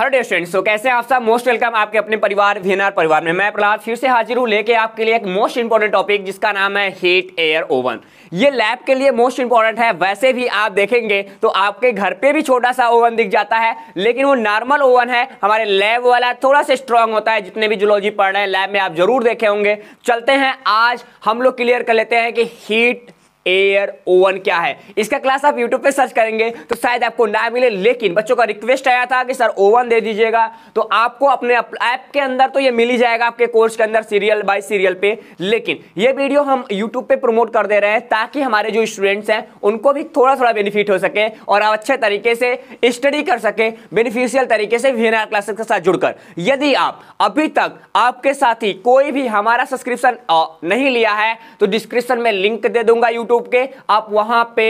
हर day students तो कैसे हैं आप सब मोस्ट वेलकम आपके अपने परिवार वीएनआर परिवार में मैं प्रहलाद फिर से हाजिर हूँ लेके आपके लिए एक मोस्ट इंपॉर्टेंट टॉपिक जिसका नाम है हीट एयर ओवन ये लैब के लिए मोस्ट इंपॉर्टेंट है वैसे भी आप देखेंगे तो आपके घर पे भी छोटा सा ओवन दिख जाता है लेकिन वो नॉर्मल ओवन है हमारे लैब वाला थोड़ा सा स्ट्रांग होता है जितने भी जुलॉजी पढ़ रहे हैं लैब में आप जरूर देखे होंगे चलते हैं आज हम लोग क्लियर कर लेते हैं कि हीट एयर ओवन क्या है इसका क्लास आप यूट्यूब पे सर्च करेंगे तो शायद आपको ना मिले लेकिन बच्चों का रिक्वेस्ट आया था कि सर ओवन दे दीजिएगा तो आपको अपने ऐप के अंदर तो ये मिल ही जाएगा आपके कोर्स के अंदर सीरियल बाय सीरियल पे लेकिन ये वीडियो हम यूट्यूब पे प्रमोट कर दे रहे हैं ताकि हमारे जो स्टूडेंट्स हैं उनको भी थोड़ा थोड़ा बेनिफिट हो सके और आप अच्छे तरीके से स्टडी कर सके बेनिफिशियल तरीके से वी क्लासेस के साथ जुड़कर यदि आप अभी तक आपके ही कोई भी हमारा सब्सक्रिप्शन नहीं लिया है तो डिस्क्रिप्शन में लिंक दे दूंगा यूट्यूब यूट्यूब के आप वहां पे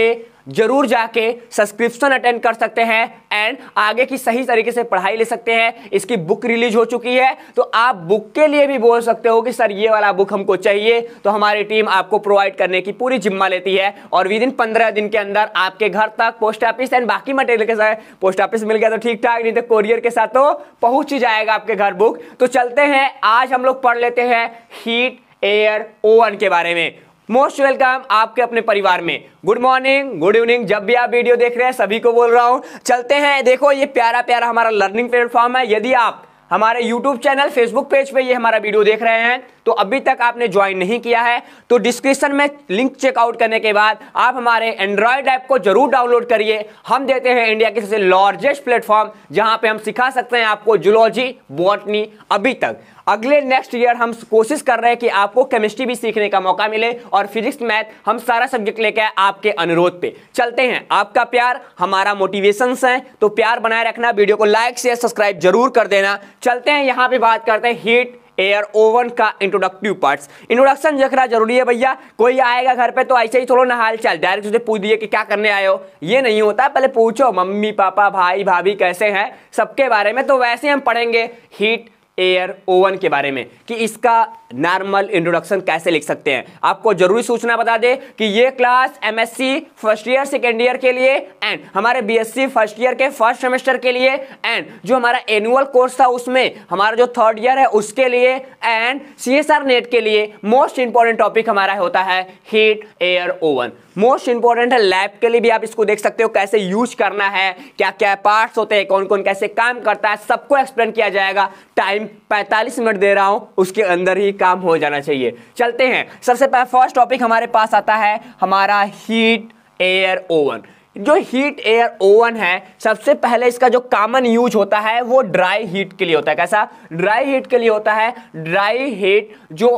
जरूर जाके सब्सक्रिप्शन अटेंड कर सकते हैं एंड आगे की सही तरीके से पढ़ाई ले सकते हैं इसकी बुक रिलीज हो चुकी है तो आप बुक के लिए भी बोल सकते हो कि सर ये वाला बुक हमको चाहिए तो हमारी टीम आपको प्रोवाइड करने की पूरी जिम्मा लेती है और विद इन पंद्रह दिन के अंदर आपके घर तक पोस्ट ऑफिस एंड बाकी मटेरियल के साथ पोस्ट ऑफिस मिल गया तो ठीक ठाक नहीं तो कोरियर के साथ तो पहुंच ही जाएगा आपके घर बुक तो चलते हैं आज हम लोग पढ़ लेते हैं हीट एयर ओवन के बारे में मोस्ट वेलकम आपके अपने परिवार में गुड मॉर्निंग गुड इवनिंग जब भी आप वीडियो देख रहे हैं सभी को बोल रहा हूँ चलते हैं देखो ये प्यारा प्यारा हमारा लर्निंग प्लेटफॉर्म है यदि आप हमारे यूट्यूब चैनल फेसबुक पेज पे ये हमारा वीडियो देख रहे हैं तो अभी तक आपने ज्वाइन नहीं किया है तो डिस्क्रिप्शन में लिंक चेकआउट करने के बाद आप हमारे एंड्रॉयड ऐप को जरूर डाउनलोड करिए हम देते हैं इंडिया के सबसे लार्जेस्ट प्लेटफॉर्म जहां पे हम सिखा सकते हैं आपको जुलॉजी बॉटनी अभी तक अगले नेक्स्ट ईयर हम कोशिश कर रहे हैं कि आपको केमिस्ट्री भी सीखने का मौका मिले और फिजिक्स मैथ हम सारा सब्जेक्ट लेकर आपके अनुरोध पे चलते हैं आपका प्यार हमारा मोटिवेशन है तो प्यार बनाए रखना वीडियो को लाइक शेयर सब्सक्राइब जरूर कर देना चलते हैं यहाँ पे बात करते हैं हीट एयर ओवन का इंट्रोडक्टिव पार्ट्स इंट्रोडक्शन देखना जरूरी है भैया कोई आएगा घर पे तो ऐसे ही थोड़ा ना हाल चाल डायरेक्ट उसे पूछ दिए कि क्या करने आए हो ये नहीं होता पहले पूछो मम्मी पापा भाई भाभी कैसे हैं सबके बारे में तो वैसे हम पढ़ेंगे हीट एयर ओवन के बारे में कि इसका नॉर्मल इंट्रोडक्शन कैसे लिख सकते हैं आपको जरूरी सूचना बता दें कि ये class MSc first year second year के लिए एंड हमारे बीएससी फर्स्ट ईयर के फर्स्ट सेमेस्टर के लिए एंड जो हमारा एनुअल कोर्स था उसमें हमारा जो थर्ड ईयर है उसके लिए एंड सी नेट के लिए मोस्ट इंपॉर्टेंट टॉपिक हमारा होता है heat air oven most important है लैब के लिए भी आप इसको देख सकते हो कैसे यूज करना है क्या क्या पार्ट्स होते हैं कौन कौन कैसे काम करता है सबको एक्सप्लेन किया जाएगा टाइम 45 मिनट दे रहा हूं उसके अंदर ही काम हो जाना चाहिए चलते हैं सबसे पहले फर्स्ट टॉपिक हमारे पास आता है हमारा हीट एयर ओवन जो हीट एयर ओवन है सबसे पहले इसका जो कॉमन यूज होता है वो ड्राई हीट के लिए होता है कैसा ड्राई हीट के लिए होता है ड्राई हीट जो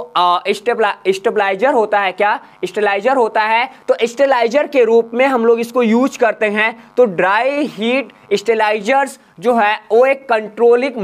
स्टेबलाइजर होता है क्या स्टेलाइजर होता है तो स्टेलाइजर के रूप में हम लोग इसको यूज करते हैं तो ड्राई हीट स्टेलाइजर्स जो है वो एक कंट्रोलिंग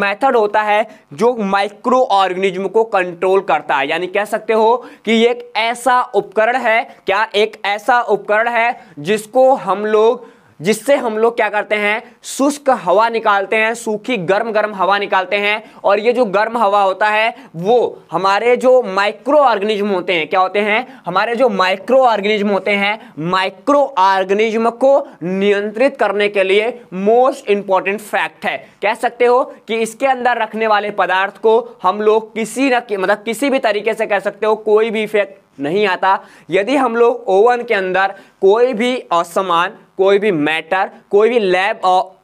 मेथड होता है जो माइक्रो ऑर्गेनिज्म को कंट्रोल करता है यानी कह सकते हो कि एक ऐसा उपकरण है क्या एक ऐसा उपकरण है जिसको हम लोग जिससे हम लोग क्या करते हैं शुष्क हवा निकालते हैं सूखी गर्म गर्म हवा निकालते हैं और ये जो गर्म हवा होता है वो हमारे जो माइक्रो ऑर्गेनिज्म होते हैं क्या होते हैं हमारे जो माइक्रो ऑर्गेनिज्म होते हैं माइक्रो ऑर्गेनिज्म को नियंत्रित करने के लिए मोस्ट इंपॉर्टेंट फैक्ट है कह सकते हो कि इसके अंदर रखने वाले पदार्थ को हम लोग किसी न मतलब किसी भी तरीके से कह सकते हो कोई भी इफेक्ट नहीं आता यदि हम लोग ओवन के अंदर कोई भी असमान कोई भी मैटर कोई भी लैब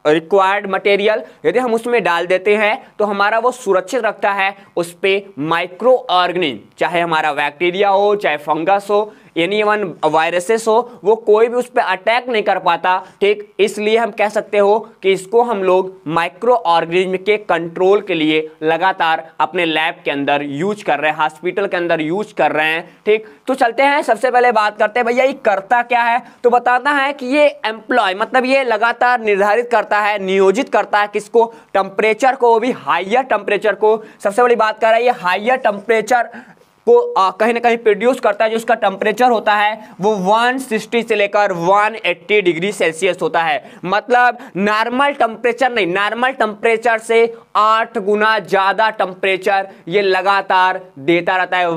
रिक्वायर्ड मटेरियल यदि हम उसमें डाल देते हैं तो हमारा वो सुरक्षित रखता है उस पर माइक्रो ऑर्गेनिज्म चाहे हमारा बैक्टीरिया हो चाहे फंगस हो एनी वन वायरसेस हो वो कोई भी उस पर अटैक नहीं कर पाता ठीक इसलिए हम कह सकते हो कि इसको हम लोग माइक्रो ऑर्गेनिज्म के कंट्रोल के लिए लगातार अपने लैब के अंदर यूज कर रहे हैं हॉस्पिटल के अंदर यूज कर रहे हैं ठीक तो चलते हैं सबसे पहले बात करते हैं भैया ये करता क्या है तो बताता है कि ये एम्प्लॉय मतलब ये लगातार निर्धारित करता है नियोजित करता है किसको टेम्परेचर को भी हाइयर टेम्परेचर को सबसे बड़ी बात कर रहा है ये हाइयर टेम्परेचर को कहीं ना कहीं प्रोड्यूस करता है जो उसका टेम्परेचर होता है वो 160 से लेकर 180 डिग्री सेल्सियस होता है मतलब नॉर्मल टेम्परेचर नहीं नॉर्मल टेम्परेचर से आठ गुना ज़्यादा टेम्परेचर ये लगातार देता रहता है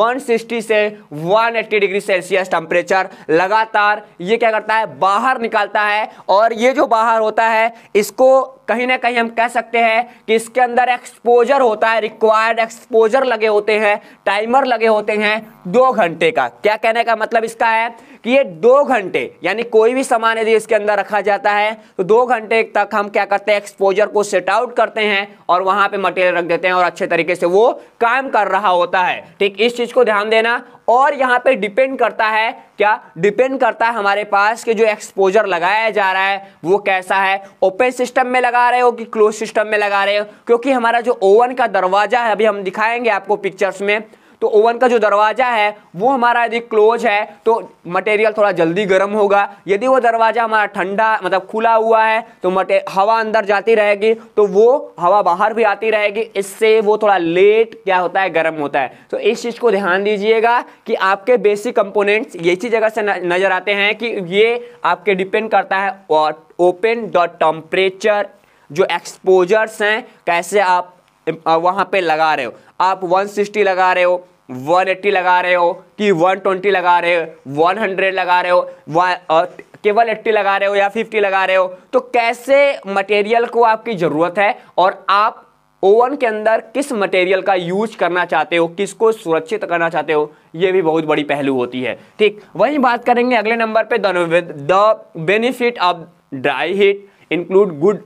वन सिक्सटी से one eighty degree Celsius temperature लगातार ये क्या करता है बाहर निकालता है और ये जो बाहर होता है इसको कहीं ना कहीं हम कह सकते हैं कि इसके अंदर एक्सपोजर होता है रिक्वायर्ड एक्सपोजर लगे होते हैं टाइमर लगे होते हैं दो घंटे का क्या कहने का मतलब इसका है कि ये दो घंटे यानी कोई भी सामान यदि इसके अंदर रखा जाता है तो दो घंटे तक हम क्या करते हैं एक्सपोजर को सेट आउट करते हैं और वहां पे मटेरियल रख देते हैं और अच्छे तरीके से वो काम कर रहा होता है ठीक इस चीज को ध्यान देना और यहाँ पे डिपेंड करता है क्या डिपेंड करता है हमारे पास कि जो एक्सपोजर लगाया जा रहा है वो कैसा है ओपन सिस्टम में लगा रहे हो कि क्लोज सिस्टम में लगा रहे हो क्योंकि हमारा जो ओवन का दरवाजा है अभी हम दिखाएंगे आपको पिक्चर्स में तो ओवन का जो दरवाज़ा है वो हमारा यदि क्लोज है तो मटेरियल थोड़ा जल्दी गर्म होगा यदि वो दरवाज़ा हमारा ठंडा मतलब खुला हुआ है तो मटे हवा अंदर जाती रहेगी तो वो हवा बाहर भी आती रहेगी इससे वो थोड़ा लेट क्या होता है गर्म होता है तो इस चीज़ को ध्यान दीजिएगा कि आपके बेसिक कंपोनेंट्स इसी जगह से नज़र आते हैं कि ये आपके डिपेंड करता है और ओपन डॉट टम्परेचर जो एक्सपोजर्स हैं कैसे आप वहाँ पे लगा रहे हो आप 160 लगा रहे हो 180 लगा रहे हो कि 120 लगा रहे हो 100 लगा रहे हो केवल 80 लगा रहे हो या 50 लगा रहे हो तो कैसे मटेरियल को आपकी ज़रूरत है और आप ओवन के अंदर किस मटेरियल का यूज करना चाहते हो किसको सुरक्षित करना चाहते हो ये भी बहुत बड़ी पहलू होती है ठीक वहीं बात करेंगे अगले नंबर पे the benefit of dry heat include good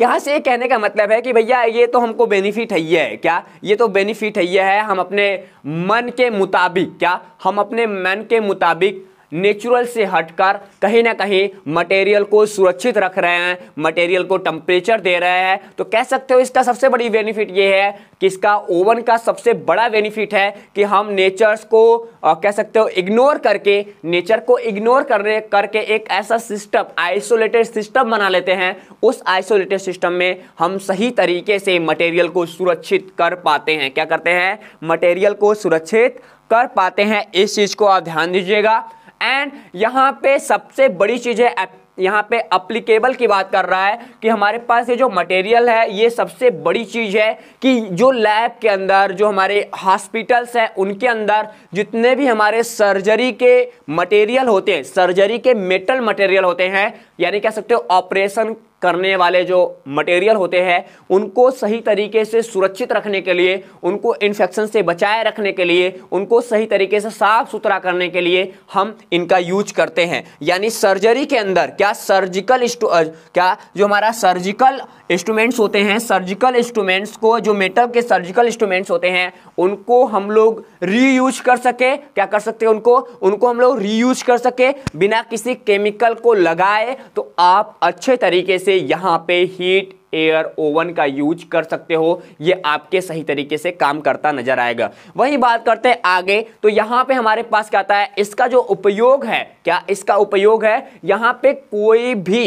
यहाँ से कहने का मतलब है कि भैया ये तो हमको बेनिफिट है ये है क्या ये तो बेनिफिट है ये है हम अपने मन के मुताबिक क्या हम अपने मन के मुताबिक नेचुरल से हटकर कहीं ना कहीं मटेरियल को सुरक्षित रख रहे हैं मटेरियल को टम्परेचर दे रहे हैं तो कह सकते हो इसका सबसे बड़ी बेनिफिट ये है कि इसका ओवन का सबसे बड़ा बेनिफिट है कि हम नेचर्स को आ, कह सकते हो इग्नोर करके नेचर को इग्नोर करने करके एक ऐसा सिस्टम आइसोलेटेड सिस्टम बना लेते हैं उस आइसोलेटेड सिस्टम में हम सही तरीके से मटेरियल को सुरक्षित कर पाते हैं क्या करते हैं मटेरियल को सुरक्षित कर पाते हैं इस चीज़ को आप ध्यान दीजिएगा एंड यहाँ पे सबसे बड़ी चीज़ है यहाँ पे अप्लीकेबल की बात कर रहा है कि हमारे पास ये जो मटेरियल है ये सबसे बड़ी चीज़ है कि जो लैब के अंदर जो हमारे हॉस्पिटल्स हैं उनके अंदर जितने भी हमारे सर्जरी के मटेरियल होते हैं सर्जरी के मेटल मटेरियल होते हैं यानी कह सकते हो ऑपरेशन करने वाले जो मटेरियल होते हैं उनको सही तरीके से सुरक्षित रखने के लिए उनको इन्फेक्शन से बचाए रखने के लिए उनको सही तरीके से साफ सुथरा करने के लिए हम इनका यूज करते हैं यानी सर्जरी के अंदर क्या सर्जिकल क्या जो हमारा सर्जिकल इंस्ट्रूमेंट्स होते हैं सर्जिकल इंस्ट्रूमेंट्स को जो मेटल के सर्जिकल इंस्ट्रूमेंट्स होते हैं उनको हम लोग रीयूज कर सके क्या कर सकते हैं उनको उनको हम लोग रीयूज कर सके बिना किसी केमिकल को लगाए तो आप अच्छे तरीके से से यहाँ पे हीट एयर ओवन का यूज कर सकते हो ये आपके सही तरीके से काम करता नजर आएगा वही बात करते हैं आगे तो यहाँ पे हमारे पास क्या आता है इसका जो उपयोग है क्या इसका उपयोग है यहाँ पे कोई भी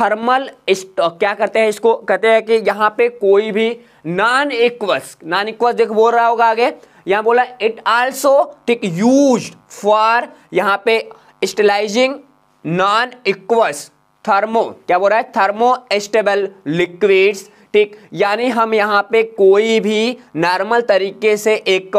थर्मल क्या करते हैं इसको कहते हैं कि यहाँ पे कोई भी नॉन इक्वस नॉन इक्वस देख बोल रहा होगा आगे यहाँ बोला it also tick use for यहाँ पे स्टिलाइजिंग नॉन इक्वस थर्मो क्या बोल रहा है थर्मो स्टेबल लिक्विड्स ठीक यानी हम यहाँ पे कोई भी नॉर्मल तरीके से एक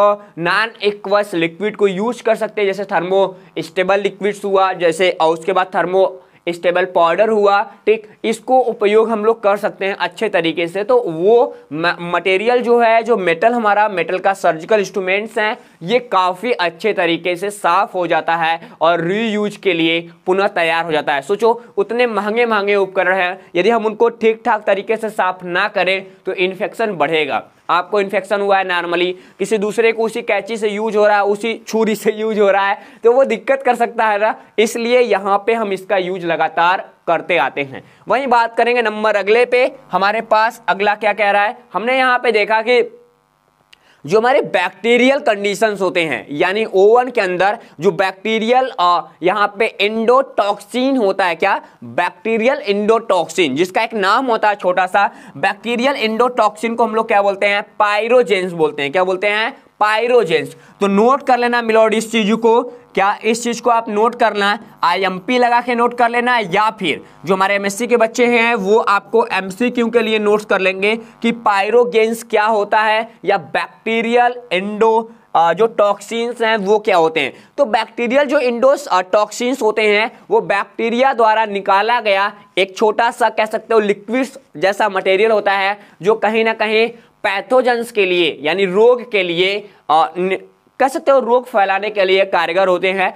नॉन एक्वस लिक्विड को यूज कर सकते हैं जैसे थर्मो स्टेबल लिक्विड्स हुआ जैसे और उसके बाद थर्मो स्टेबल पाउडर हुआ ठीक इसको उपयोग हम लोग कर सकते हैं अच्छे तरीके से तो वो मटेरियल जो है जो मेटल हमारा मेटल का सर्जिकल इंस्ट्रूमेंट्स हैं ये काफ़ी अच्छे तरीके से साफ हो जाता है और रीयूज के लिए पुनः तैयार हो जाता है सोचो उतने महंगे महंगे उपकरण हैं यदि हम उनको ठीक ठाक तरीके से साफ ना करें तो इन्फेक्शन बढ़ेगा आपको इन्फेक्शन हुआ है नॉर्मली किसी दूसरे को उसी कैची से यूज हो रहा है उसी छुरी से यूज हो रहा है तो वो दिक्कत कर सकता है ना इसलिए यहाँ पे हम इसका यूज लगातार करते आते हैं वहीं बात करेंगे नंबर अगले पे हमारे पास अगला क्या कह रहा है हमने यहाँ पे देखा कि जो हमारे बैक्टीरियल कंडीशंस होते हैं यानी ओवन के अंदर जो बैक्टीरियल यहाँ पे इंडोटॉक्सिन होता है क्या बैक्टीरियल इंडोटॉक्सिन जिसका एक नाम होता है छोटा सा बैक्टीरियल इंडोटॉक्सिन को हम लोग क्या बोलते हैं पायरोजेंस बोलते हैं क्या बोलते हैं पायरोजेंस तो नोट कर लेना मिलोड इस चीज़ को क्या इस चीज़ को आप नोट करना आईएमपी लगा के नोट कर लेना या फिर जो हमारे एमएससी के बच्चे हैं वो आपको एमसीक्यू के लिए नोट कर लेंगे कि पायरोगेंस क्या होता है या बैक्टीरियल इंडो जो टॉक्सिन्स हैं वो क्या होते हैं तो बैक्टीरियल जो इंडोस टॉक्सिन्स होते हैं वो बैक्टीरिया द्वारा निकाला गया एक छोटा सा कह सकते हो लिक्विड जैसा मटेरियल होता है जो कहीं ना कहीं पैथोजेंस के लिए यानी रोग के लिए कह सकते हो रोग फैलाने के लिए कारगर होते हैं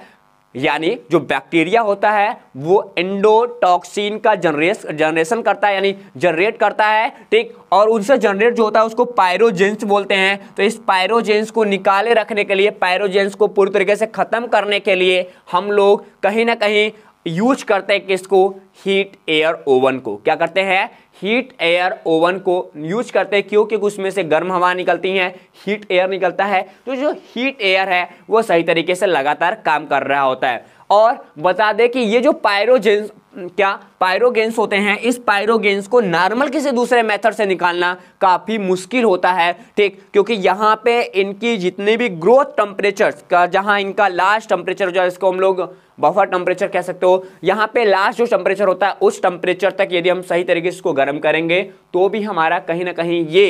यानी जो बैक्टीरिया होता है वो एंडोटॉक्सिन का जनरेस जनरेशन करता है यानी जनरेट करता है ठीक और उनसे जनरेट जो होता है उसको पायरोजेंस बोलते हैं तो इस पायरोजेंस को निकाले रखने के लिए पायरोजेंस को पूरी तरीके से ख़त्म करने के लिए हम लोग कहीं ना कहीं यूज करते हैं किसको हीट एयर ओवन को क्या करते हैं हीट एयर ओवन को यूज करते हैं क्योंकि उसमें से गर्म हवा निकलती है हीट एयर निकलता है तो जो हीट एयर है वो सही तरीके से लगातार काम कर रहा होता है और बता दें कि ये जो पायरोजेंस क्या पायरोगेंस होते हैं इस पायरोगेंस को नॉर्मल किसी दूसरे मेथड से निकालना काफ़ी मुश्किल होता है ठीक क्योंकि यहाँ पे इनकी जितने भी ग्रोथ टेम्परेचर्स का जहाँ इनका लास्ट टेम्परेचर जो है इसको हम लोग बफर टेम्परेचर कह सकते हो यहाँ पे लास्ट जो टेम्परेचर होता है उस टेम्परेचर तक यदि हम सही तरीके से इसको गर्म करेंगे तो भी हमारा कहीं ना कहीं ये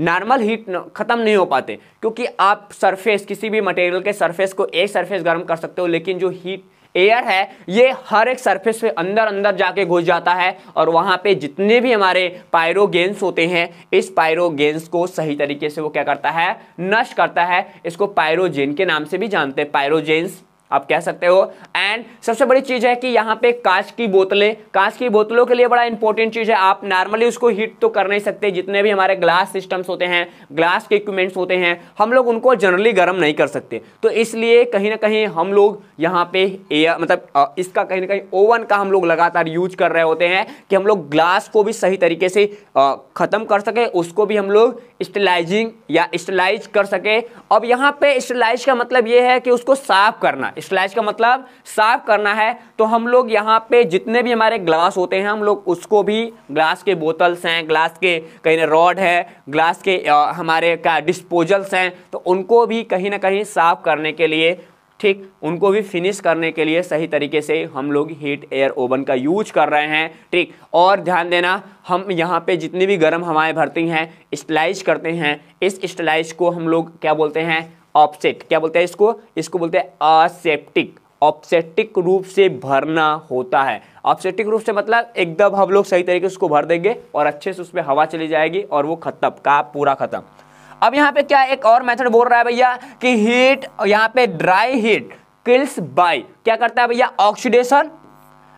नॉर्मल हीट ख़त्म नहीं हो पाते क्योंकि आप सरफेस किसी भी मटेरियल के सरफेस को एक सरफेस गर्म कर सकते हो लेकिन जो हीट एयर है ये हर एक सरफेस पे अंदर अंदर जाके घुस जाता है और वहाँ पे जितने भी हमारे पायरोगेंस होते हैं इस पायरोगेंस को सही तरीके से वो क्या करता है नष्ट करता है इसको पायरोजेन के नाम से भी जानते हैं पायरोजेंस आप कह सकते हो एंड सबसे बड़ी चीज़ है कि यहाँ पे कांच की बोतलें कांच की बोतलों के लिए बड़ा इंपॉर्टेंट चीज़ है आप नॉर्मली उसको हीट तो कर नहीं सकते जितने भी हमारे ग्लास सिस्टम्स होते हैं ग्लास के इक्विपमेंट्स होते हैं हम लोग उनको जनरली गर्म नहीं कर सकते तो इसलिए कहीं ना कहीं हम लोग यहाँ पे एयर मतलब इसका कहीं ना कहीं ओवन का हम लोग लगातार यूज कर रहे होते हैं कि हम लोग ग्लास को भी सही तरीके से ख़त्म कर सके उसको भी हम लोग स्टेलाइजिंग या स्टेलाइज कर सके अब यहाँ पे स्टेलाइज का मतलब ये है कि उसको साफ करना स्लैश का मतलब साफ करना है तो हम लोग यहाँ पे जितने भी हमारे ग्लास होते हैं हम लोग उसको भी ग्लास के बोतल्स हैं ग्लास के कहीं ना रॉड है ग्लास के आ, हमारे का डिस्पोजल्स हैं तो उनको भी कहीं ना कहीं साफ करने के लिए ठीक उनको भी फिनिश करने के लिए सही तरीके से हम लोग हीट एयर ओवन का यूज कर रहे हैं ठीक और ध्यान देना हम यहाँ पे जितनी भी गर्म हवाएं भरती हैं स्टलाइज करते हैं इस स्टलाइज को हम लोग क्या बोलते हैं ऑप्सेट क्या बोलते हैं इसको इसको बोलते हैं आसेप्टिक ऑप्सेटिक रूप से भरना होता है ऑप्सेटिक रूप से मतलब एकदम हम लोग सही तरीके से उसको भर देंगे और अच्छे से उसमें हवा चली जाएगी और वो खत्म का पूरा खत्म अब यहाँ पे क्या एक और मेथड बोल रहा है भैया कि हीट यहाँ पे ड्राई हीट किल्स बाय क्या करता है भैया ऑक्सीडेशन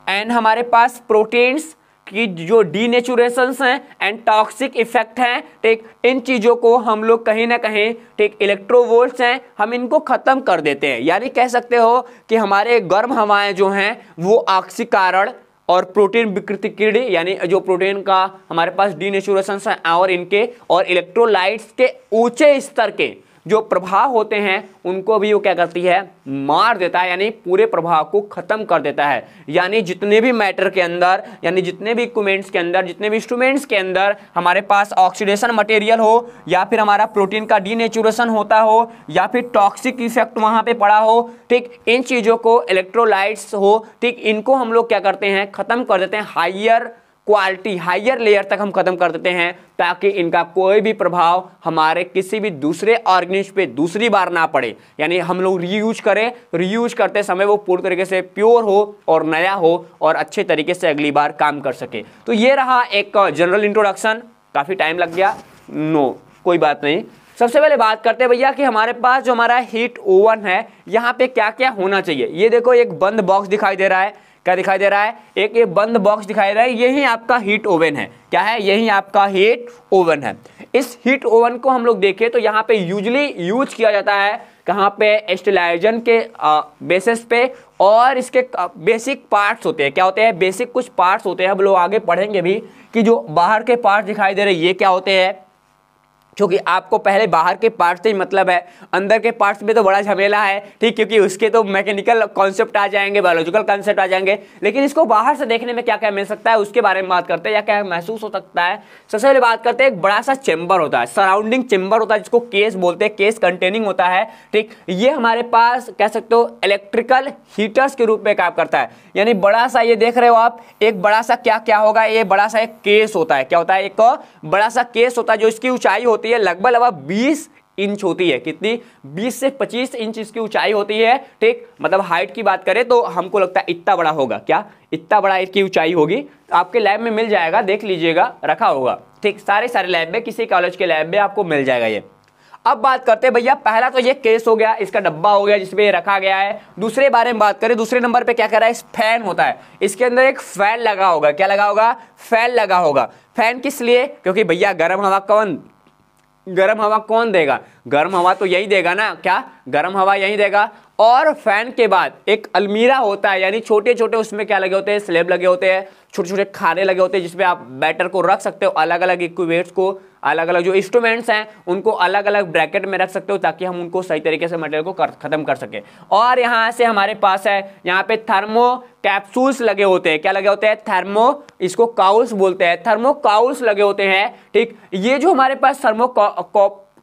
एंड हमारे पास प्रोटीन्स कि जो डी हैं एंड टॉक्सिक इफेक्ट हैं ठीक इन चीज़ों को हम लोग कहीं ना कहीं ठीक इलेक्ट्रोवोल्ट्स हैं हम इनको ख़त्म कर देते हैं यानी कह सकते हो कि हमारे गर्म हवाएं जो हैं वो ऑक्सीकारण और प्रोटीन विकृतिकीर्ण यानी जो प्रोटीन का हमारे पास डी हैं और इनके और इलेक्ट्रोलाइट्स के ऊँचे स्तर के जो प्रभाव होते हैं उनको भी वो क्या करती है मार देता है यानी पूरे प्रभाव को ख़त्म कर देता है यानी जितने भी मैटर के अंदर यानी जितने भी इक्वमेंट्स के अंदर जितने भी इंस्ट्रूमेंट्स के अंदर हमारे पास ऑक्सीडेशन मटेरियल हो या फिर हमारा प्रोटीन का डीनेचुरेशन होता हो या फिर टॉक्सिक इफेक्ट वहाँ पर पड़ा हो ठीक इन चीज़ों को इलेक्ट्रोलाइट्स हो ठीक इनको हम लोग क्या करते हैं ख़त्म कर देते हैं हाइयर क्वालिटी हाइयर लेयर तक हम ख़त्म कर देते हैं ताकि इनका कोई भी प्रभाव हमारे किसी भी दूसरे ऑर्गेनिज पे दूसरी बार ना पड़े यानी हम लोग रीयूज करें रीयूज करते समय वो पूरी तरीके से प्योर हो और नया हो और अच्छे तरीके से अगली बार काम कर सके तो ये रहा एक जनरल इंट्रोडक्शन काफ़ी टाइम लग गया नो कोई बात नहीं सबसे पहले बात करते हैं भैया कि हमारे पास जो हमारा हीट ओवन है यहाँ पे क्या क्या होना चाहिए ये देखो एक बंद बॉक्स दिखाई दे रहा है क्या दिखाई दे रहा है एक ये बंद बॉक्स दिखाई दे रहा है यही आपका हीट ओवन है क्या है यही आपका हीट ओवन है इस हीट ओवन को हम लोग देखें तो यहाँ पे यूजली यूज किया जाता है कहाँ पे स्टेलाइजन के बेसिस पे और इसके बेसिक पार्ट्स होते हैं क्या होते हैं बेसिक कुछ पार्ट्स होते हैं हम लोग आगे पढ़ेंगे भी कि जो बाहर के पार्ट दिखाई दे रहे हैं ये क्या होते हैं क्योंकि आपको पहले बाहर के पार्ट से ही मतलब है अंदर के पार्ट्स में तो बड़ा झमेला है ठीक क्योंकि उसके तो मैकेनिकल कॉन्सेप्ट आ जाएंगे बायोलॉजिकल कॉन्सेप्ट आ जाएंगे लेकिन इसको बाहर से देखने में क्या क्या मिल सकता है उसके बारे में बात करते हैं या क्या महसूस हो सकता है सबसे पहले बात करते हैं एक बड़ा सा चैम्बर होता है सराउंडिंग चैम्बर होता है जिसको केस बोलते हैं केस कंटेनिंग होता है ठीक ये हमारे पास कह सकते हो इलेक्ट्रिकल हीटर्स के रूप में काम करता है यानी बड़ा सा ये देख रहे हो आप एक बड़ा सा क्या क्या होगा ये बड़ा सा एक केस होता है क्या होता है एक बड़ा सा केस होता है जो इसकी ऊंचाई होती होती है लगभग लगभग बीस इंच होती है कितनी 20 से 25 इंच इसकी ऊंचाई होती है ठीक मतलब हाइट की बात करें तो हमको लगता है इतना बड़ा होगा क्या इतना बड़ा इसकी ऊंचाई होगी तो आपके लैब में मिल जाएगा देख लीजिएगा रखा होगा ठीक सारे सारे लैब में किसी कॉलेज के लैब में आपको मिल जाएगा ये अब बात करते हैं भैया पहला तो ये केस हो गया इसका डब्बा हो गया जिसमें रखा गया है दूसरे बारे में बात करें दूसरे नंबर पे क्या कर रहा है फैन होता है इसके अंदर एक फैन लगा होगा क्या लगा होगा फैन लगा होगा फैन किस लिए क्योंकि भैया गर्म हवा कौन गर्म हवा कौन देगा गर्म हवा तो यही देगा ना क्या गर्म हवा यही देगा और फैन के बाद एक अलमीरा होता है यानी छोटे छोटे उसमें क्या लगे होते हैं स्लेब लगे होते हैं छोटे छोटे खाने लगे होते हैं जिसमें आप बैटर को रख सकते हो अलग अलग इक्विपमेंट्स को अलग अलग जो इंस्ट्रूमेंट्स हैं उनको अलग अलग ब्रैकेट में रख सकते हो ताकि हम उनको सही तरीके से मटेरियल को ख़त्म कर सकें और यहाँ से हमारे पास है यहाँ पे थर्मो कैप्सूल्स लगे होते हैं क्या लगे होते हैं थर्मो इसको काउल्स बोलते हैं थर्मो काउल्स लगे होते हैं ठीक ये जो हमारे पास थर्मो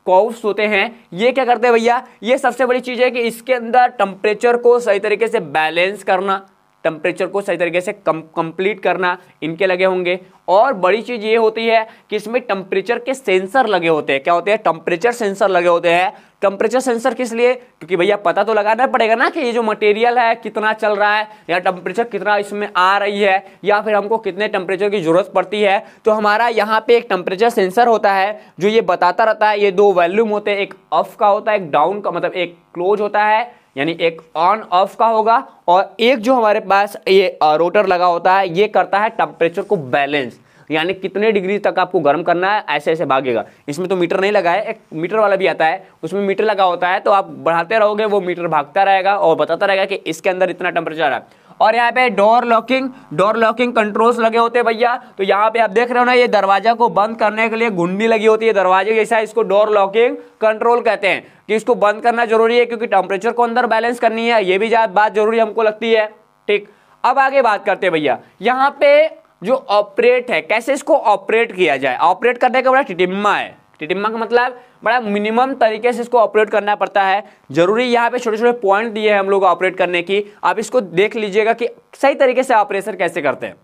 कॉव्स होते हैं ये क्या करते हैं भैया ये सबसे बड़ी चीज़ है कि इसके अंदर टम्परेचर को सही तरीके से बैलेंस करना टेम्परेचर को सही तरीके से कम कंप्लीट करना इनके लगे होंगे और बड़ी चीज़ ये होती है कि इसमें टेम्परेचर के सेंसर लगे होते हैं क्या होते हैं टेम्परेचर सेंसर लगे होते हैं टेम्परेचर सेंसर किस लिए क्योंकि भैया पता तो लगाना पड़ेगा ना कि ये जो मटेरियल है कितना चल रहा है या टेम्परेचर कितना इसमें आ रही है या फिर हमको कितने टेम्परेचर की ज़रूरत पड़ती है तो हमारा यहाँ पे एक टेम्परेचर सेंसर होता है जो ये बताता रहता है ये दो वैल्यूम होते हैं एक अफ का होता है एक डाउन का मतलब एक क्लोज होता है यानी एक ऑन ऑफ का होगा और एक जो हमारे पास ये रोटर लगा होता है ये करता है टेम्परेचर को बैलेंस यानी कितने डिग्री तक आपको गर्म करना है ऐसे ऐसे भागेगा इसमें तो मीटर नहीं लगा है एक मीटर वाला भी आता है उसमें मीटर लगा होता है तो आप बढ़ाते रहोगे वो मीटर भागता रहेगा और बताता रहेगा कि इसके अंदर इतना टेम्परेचर है और यहाँ पे door locking door locking controls लगे होते हैं भैया तो यहाँ पे आप देख रहे हो ना ये दरवाजा को बंद करने के लिए गुंडी लगी होती है दरवाजे जैसा इसको डोर लॉकिंग कंट्रोल कहते हैं कि इसको बंद करना जरूरी है क्योंकि टेम्परेचर को अंदर बैलेंस करनी है ये भी बात जरूरी हमको लगती है ठीक अब आगे बात करते हैं भैया यहाँ पे जो ऑपरेट है कैसे इसको ऑपरेट किया जाए ऑपरेट करने का बड़ा टिटिम्मा है टिटिम्मा का मतलब बड़ा मिनिमम तरीके से इसको ऑपरेट करना पड़ता है जरूरी यहाँ पे छोटे छोटे पॉइंट दिए हैं हम लोग ऑपरेट करने की आप इसको देख लीजिएगा कि सही तरीके से ऑपरेशन कैसे करते हैं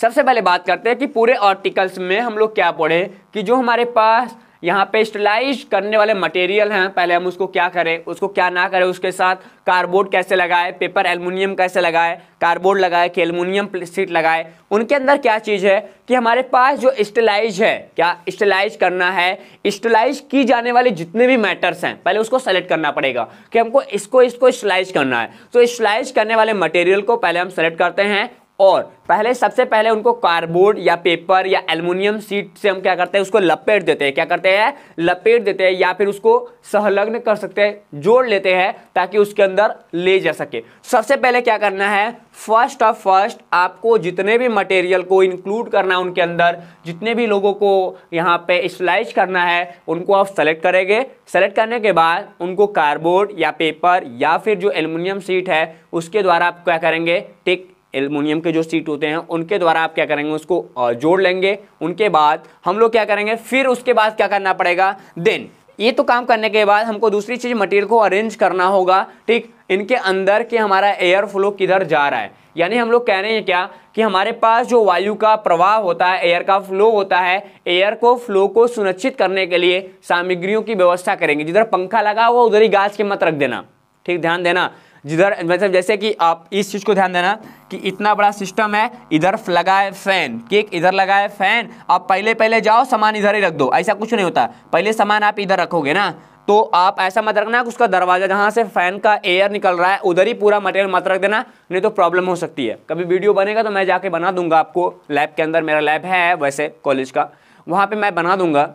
सबसे पहले बात करते हैं कि पूरे आर्टिकल्स में हम लोग क्या पढ़े कि जो हमारे पास यहाँ पे स्टलाइज करने वाले मटेरियल हैं पहले हम उसको क्या करें उसको क्या ना करें उसके साथ कार्डबोर्ड कैसे लगाए पेपर एलमिनियम कैसे लगाए कार्डबोर्ड लगाए कि एलमिनियम सीट लगाए उनके अंदर क्या चीज़ है कि हमारे पास जो स्टलाइज है क्या स्टलाइज करना है स्टलाइज की जाने वाले जितने भी मैटर्स हैं पहले उसको सेलेक्ट करना पड़ेगा कि हमको इसको इसको स्टलाइज करना है तो स्टलाइज करने वाले मटेरियल को पहले हम सेलेक्ट करते हैं और पहले सबसे पहले उनको कार्डबोर्ड या पेपर या एल्युमिनियम सीट से हम क्या करते हैं उसको लपेट देते हैं क्या करते हैं लपेट देते हैं या फिर उसको सहलग्न कर सकते हैं जोड़ लेते हैं ताकि उसके अंदर ले जा सके सबसे पहले क्या करना है फर्स्ट ऑफ फर्स्ट आपको जितने भी मटेरियल को इंक्लूड करना है उनके अंदर जितने भी लोगों को यहाँ पे स्लाइस करना है उनको आप सेलेक्ट करेंगे सेलेक्ट करने के बाद उनको कार्डबोर्ड या पेपर या फिर जो एल्युमिनियम सीट है उसके द्वारा आप क्या करेंगे टिक एलमिनियम के जो सीट होते हैं उनके द्वारा आप क्या करेंगे उसको जोड़ लेंगे उनके बाद हम लोग क्या करेंगे फिर उसके बाद क्या करना पड़ेगा देन ये तो काम करने के बाद हमको दूसरी चीज़ मटेरियल को अरेंज करना होगा ठीक इनके अंदर के हमारा एयर फ्लो किधर जा रहा है यानी हम लोग कह रहे हैं क्या कि हमारे पास जो वायु का प्रवाह होता है एयर का फ्लो होता है एयर को फ्लो को सुनिश्चित करने के लिए सामग्रियों की व्यवस्था करेंगे जिधर पंखा लगा हुआ उधर ही गाज के मत रख देना ठीक ध्यान देना जिधर मतलब जैसे कि आप इस चीज़ को ध्यान देना कि इतना बड़ा सिस्टम है इधर लगाए फ़ैन केक इधर लगाए फ़ैन आप पहले पहले जाओ सामान इधर ही रख दो ऐसा कुछ नहीं होता पहले सामान आप इधर रखोगे ना तो आप ऐसा मत रखना कि उसका दरवाज़ा जहाँ से फ़ैन का एयर निकल रहा है उधर ही पूरा मटेरियल मत रख देना नहीं तो प्रॉब्लम हो सकती है कभी वीडियो बनेगा तो मैं जाके बना दूंगा आपको लैब के अंदर मेरा लैब है वैसे कॉलेज का वहाँ पर मैं बना दूंगा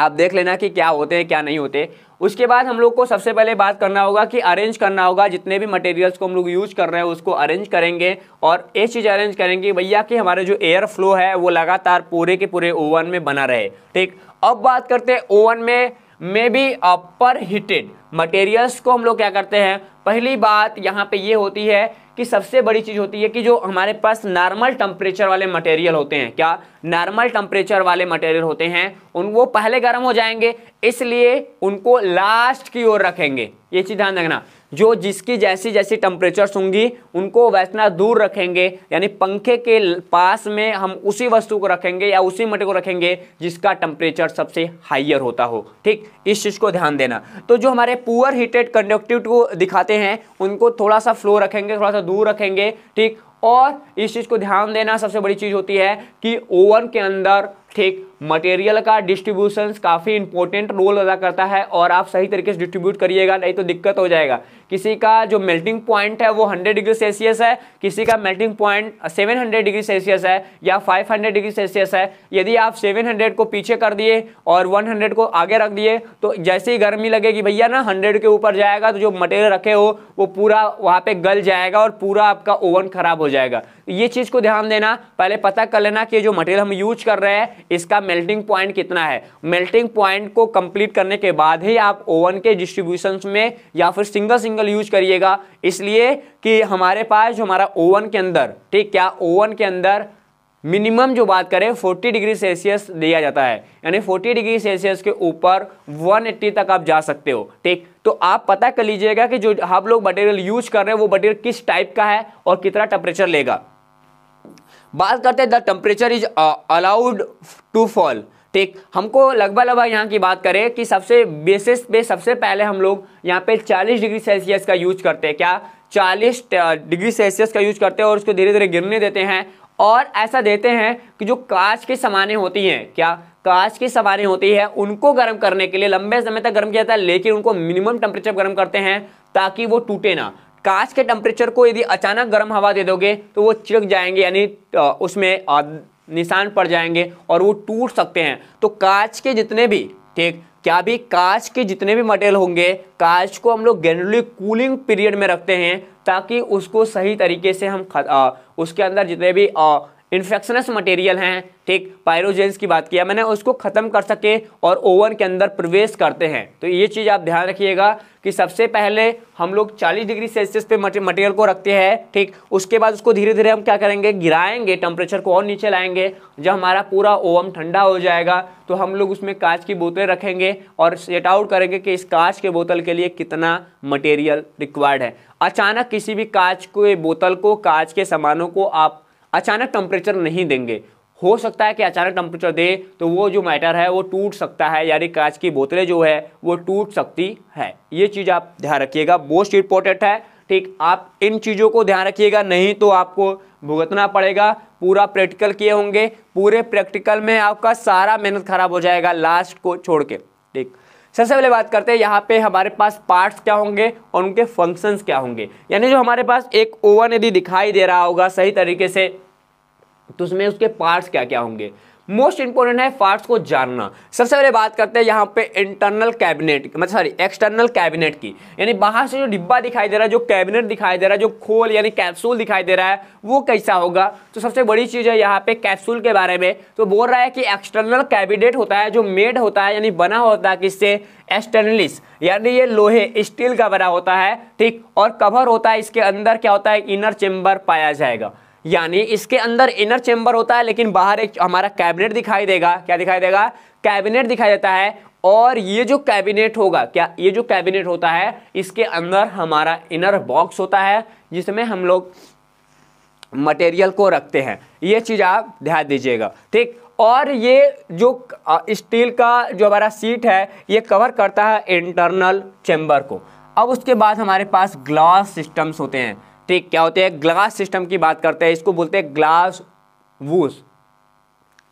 आप देख लेना कि क्या होते हैं क्या नहीं होते उसके बाद हम लोग को सबसे पहले बात करना होगा कि अरेंज करना होगा जितने भी मटेरियल्स को हम लोग यूज कर रहे हैं उसको अरेंज करेंगे और ये चीज़ अरेंज करेंगे भैया कि हमारे जो एयर फ्लो है वो लगातार पूरे के पूरे ओवन में बना रहे ठीक अब बात करते हैं ओवन में maybe upper heated materials को हम लोग क्या करते हैं पहली बात यहाँ पे ये होती है कि सबसे बड़ी चीज़ होती है कि जो हमारे पास नॉर्मल टेम्परेचर वाले मटेरियल होते हैं क्या नॉर्मल टेम्परेचर वाले मटेरियल होते हैं उन वो पहले गर्म हो जाएंगे इसलिए उनको लास्ट की ओर रखेंगे ये चीज़ ध्यान रखना जो जिसकी जैसी जैसी टेम्परेचर्स होंगी उनको वैसना दूर रखेंगे यानी पंखे के पास में हम उसी वस्तु को रखेंगे या उसी मटे को रखेंगे जिसका टेम्परेचर सबसे हाइयर होता हो ठीक इस चीज़ को ध्यान देना तो जो हमारे पुअर हीटेड कंडक्टिव को दिखाते हैं उनको थोड़ा सा फ्लो रखेंगे थोड़ा सा दूर रखेंगे ठीक और इस चीज़ को ध्यान देना सबसे बड़ी चीज़ होती है कि ओवन के अंदर ठीक मटेरियल का डिस्ट्रीब्यूशन काफ़ी इंपॉर्टेंट रोल अदा करता है और आप सही तरीके से डिस्ट्रीब्यूट करिएगा नहीं तो दिक्कत हो जाएगा किसी का जो मेल्टिंग पॉइंट है वो 100 डिग्री सेल्सियस है किसी का मेल्टिंग पॉइंट 700 डिग्री सेल्सियस है या 500 डिग्री सेल्सियस है यदि आप 700 को पीछे कर दिए और 100 को आगे रख दिए तो जैसे ही गर्मी लगेगी भैया ना 100 के ऊपर जाएगा तो जो मटेरियल रखे हो वो पूरा वहाँ पर गल जाएगा और पूरा आपका ओवन ख़राब हो जाएगा ये चीज़ को ध्यान देना पहले पता कर लेना कि जो मटेरियल हम यूज कर रहे हैं इसका मेल्टिंग पॉइंट कितना है मेल्टिंग पॉइंट को कंप्लीट करने के बाद ही आप ओवन के डिस्ट्रीब्यूशन में या फिर सिंगल सिंगल यूज करिएगा इसलिए कि हमारे पास जो हमारा ओवन के अंदर ठीक क्या ओवन के अंदर मिनिमम जो बात करें 40 डिग्री सेल्सियस दिया जाता है यानी 40 डिग्री सेल्सियस के ऊपर 180 तक आप जा सकते हो ठीक तो आप पता कर लीजिएगा कि जो आप लोग मटेरियल यूज कर रहे हैं वो मटेरियल किस टाइप का है और कितना टेम्परेचर लेगा बात करते हैं the temperature is allowed to fall ठीक हमको लगभग लगभग यहाँ की बात करें कि सबसे बेसिस पे सबसे पहले हम लोग यहाँ पे 40 डिग्री सेल्सियस का यूज करते हैं क्या 40 uh, डिग्री सेल्सियस का यूज करते हैं और उसको धीरे धीरे गिरने देते हैं और ऐसा देते हैं कि जो कांच के समाने होती हैं क्या कांच की सवारी होती है उनको गर्म करने के लिए लंबे समय तक गर्म किया जाता है लेकिन उनको मिनिमम टेम्परेचर गर्म करते हैं ताकि वो टूटे ना कांच के टेम्परेचर को यदि अचानक गर्म हवा दे दोगे तो वो चिड़क जाएंगे यानी उसमें निशान पड़ जाएंगे और वो टूट सकते हैं तो कांच के जितने भी ठीक क्या भी कांच के जितने भी मटेरियल होंगे कांच को हम लोग जनरली कूलिंग पीरियड में रखते हैं ताकि उसको सही तरीके से हम आ, उसके अंदर जितने भी आ, इन्फेक्शनस मटेरियल हैं ठीक पायरोजेंस की बात किया मैंने उसको ख़त्म कर सके और ओवन के अंदर प्रवेश करते हैं तो ये चीज़ आप ध्यान रखिएगा कि सबसे पहले हम लोग 40 डिग्री सेल्सियस पे मटेरियल को रखते हैं ठीक उसके बाद उसको धीरे धीरे हम क्या करेंगे गिराएंगे टेम्परेचर को और नीचे लाएंगे जब हमारा पूरा ओवन ठंडा हो जाएगा तो हम लोग उसमें कांच की बोतलें रखेंगे और सेट आउट करेंगे कि इस कांच के बोतल के लिए कितना मटेरियल रिक्वायर्ड है अचानक किसी भी कांच के बोतल को कांच के सामानों को आप अचानक टेम्परेचर नहीं देंगे हो सकता है कि अचानक टेम्परेचर दे तो वो जो मैटर है वो टूट सकता है यानी कांच की बोतलें जो है वो टूट सकती है ये चीज़ आप ध्यान रखिएगा मोस्ट इम्पोर्टेंट है ठीक आप इन चीज़ों को ध्यान रखिएगा नहीं तो आपको भुगतना पड़ेगा पूरा प्रैक्टिकल किए होंगे पूरे प्रैक्टिकल में आपका सारा मेहनत खराब हो जाएगा लास्ट को छोड़ के ठीक सबसे पहले बात करते हैं यहाँ पे हमारे पास पार्ट्स क्या होंगे और उनके फंक्शंस क्या होंगे यानी जो हमारे पास एक ओवन यदि दिखाई दे रहा होगा सही तरीके से तो उसमें उसके पार्ट्स क्या क्या होंगे मोस्ट इंपॉर्टेंट है पार्ट्स को जानना सबसे पहले बात करते हैं यहाँ पे इंटरनल कैबिनेट मतलब सॉरी एक्सटर्नल कैबिनेट की यानी बाहर से जो डिब्बा दिखाई दे रहा है जो कैबिनेट दिखाई दे रहा है जो खोल यानी कैप्सूल दिखाई दे रहा है वो कैसा होगा तो सबसे बड़ी चीज़ है यहाँ पे कैप्सूल के बारे में तो बोल रहा है कि एक्सटर्नल कैबिनेट होता है जो मेड होता है यानी बना होता है किससे एक्सटर्नलिस यानी ये लोहे स्टील का बना होता है ठीक और कवर होता है इसके अंदर क्या होता है इनर चेम्बर पाया जाएगा यानी इसके अंदर इनर चेंबर होता है लेकिन बाहर एक हमारा कैबिनेट दिखाई देगा क्या दिखाई देगा कैबिनेट दिखाई देता है और ये जो कैबिनेट होगा क्या ये जो कैबिनेट होता है इसके अंदर हमारा इनर बॉक्स होता है जिसमें हम लोग मटेरियल को रखते हैं ये चीज़ आप ध्यान दीजिएगा ठीक और ये जो स्टील का जो हमारा सीट है ये कवर करता है इंटरनल चेम्बर को अब उसके बाद हमारे पास ग्लास सिस्टम्स होते हैं ठीक क्या होते हैं ग्लास सिस्टम की बात करते हैं इसको बोलते हैं ग्लास वूस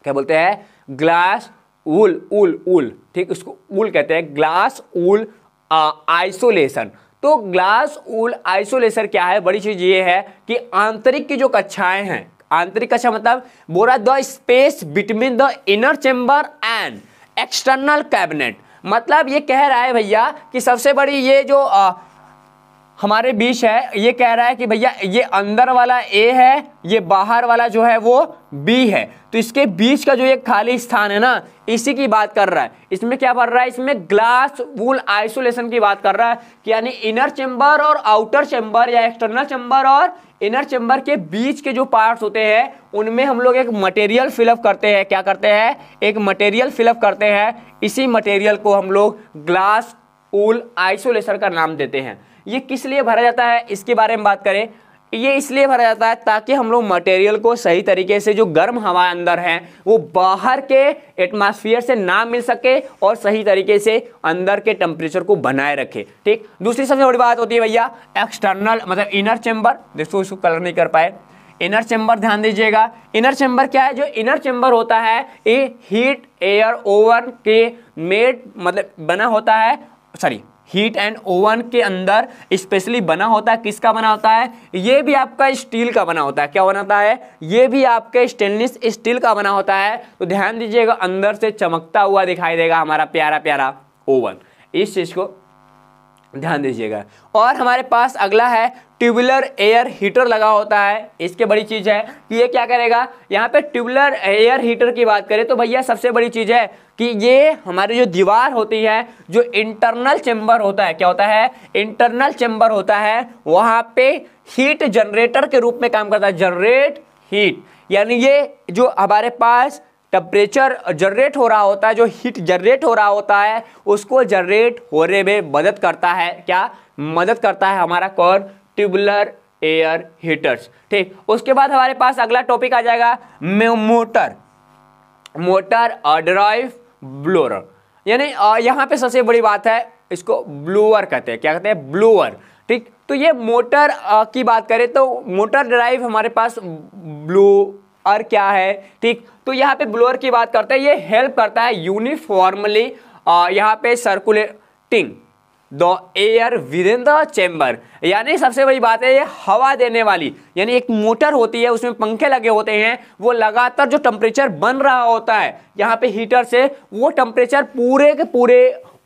क्या बोलते हैं ग्लास उल उल उल ठीक उसको उल कहते हैं ग्लास उल आइसोलेशन तो ग्लास उल आइसोलेशन क्या है बड़ी चीज़ ये है कि आंतरिक की जो कक्षाएं हैं आंतरिक कक्षा मतलब बोरा the space between the inner chamber and external cabinet मतलब ये कह रहा है भैया कि सबसे बड़ी ये जो आ, हमारे बीच है ये कह रहा है कि भैया ये अंदर वाला ए है ये बाहर वाला जो है वो बी है तो इसके बीच का जो ये खाली स्थान है ना इसी की बात कर रहा है इसमें क्या पढ़ रहा है इसमें ग्लास वूल आइसोलेशन की बात कर रहा है कि यानी इनर चेंबर और आउटर चेंबर या एक्सटर्नल चेंबर और इनर चेंबर के बीच के जो पार्ट्स होते हैं उनमें हम लोग एक मटेरियल फिलअप करते हैं क्या करते हैं एक मटेरियल फिलअप करते हैं इसी मटेरियल को हम लोग ग्लास वूल आइसोलेशन का नाम देते हैं ये किस लिए भरा जाता है इसके बारे में बात करें ये इसलिए भरा जाता है ताकि हम लोग मटेरियल को सही तरीके से जो गर्म हवा अंदर है वो बाहर के एटमॉस्फेयर से ना मिल सके और सही तरीके से अंदर के टेम्परेचर को बनाए रखे ठीक दूसरी सबसे बड़ी बात होती है भैया एक्सटर्नल मतलब इनर चैम्बर देखो इसको कलर नहीं कर पाए इनर चैम्बर ध्यान दीजिएगा इनर चैम्बर क्या है जो इनर चैम्बर होता है ये हीट एयर ओवन के मेड मतलब बना होता है सॉरी हीट एंड ओवन के अंदर स्पेशली बना होता है किसका बना होता है ये भी आपका स्टील का बना होता है क्या बनाता है ये भी आपके स्टेनलेस स्टील का बना होता है तो ध्यान दीजिएगा अंदर से चमकता हुआ दिखाई देगा हमारा प्यारा प्यारा ओवन इस चीज़ को ध्यान दीजिएगा और हमारे पास अगला है ट्यूबुलर एयर हीटर लगा होता है इसके बड़ी चीज़ है कि ये क्या करेगा यहाँ पे ट्यूबुलर एयर हीटर की बात करें तो भैया सबसे बड़ी चीज़ है कि ये हमारी जो दीवार होती है जो इंटरनल चैम्बर होता है क्या होता है इंटरनल चैम्बर होता है वहाँ पे हीट जनरेटर के रूप में काम करता है जनरेट हीट यानी ये जो हमारे पास टेम्परेचर जनरेट हो रहा होता है जो हीट जनरेट हो रहा होता है उसको जनरेट होने में मदद करता है क्या मदद करता है हमारा कौन ट्यूबुलर एयर हीटर्स ठीक उसके बाद हमारे पास अगला टॉपिक आ जाएगा मोटर मोटर ड्राइव ब्लोअर यानी यहाँ पे सबसे बड़ी बात है इसको ब्लोअर कहते हैं क्या कहते हैं ब्लोअर ठीक तो ये मोटर की बात करें तो मोटर ड्राइव हमारे पास ब्लू और क्या है ठीक तो यहाँ पे ब्लोअर की बात करते हैं ये हेल्प करता है यूनिफॉर्मली यहाँ पे circulating the air within the chamber यानी सबसे बड़ी बात है ये हवा देने वाली यानी एक मोटर होती है उसमें पंखे लगे होते हैं वो लगातार जो टेम्परेचर बन रहा होता है यहाँ पे हीटर से वो टेम्परेचर पूरे के पूरे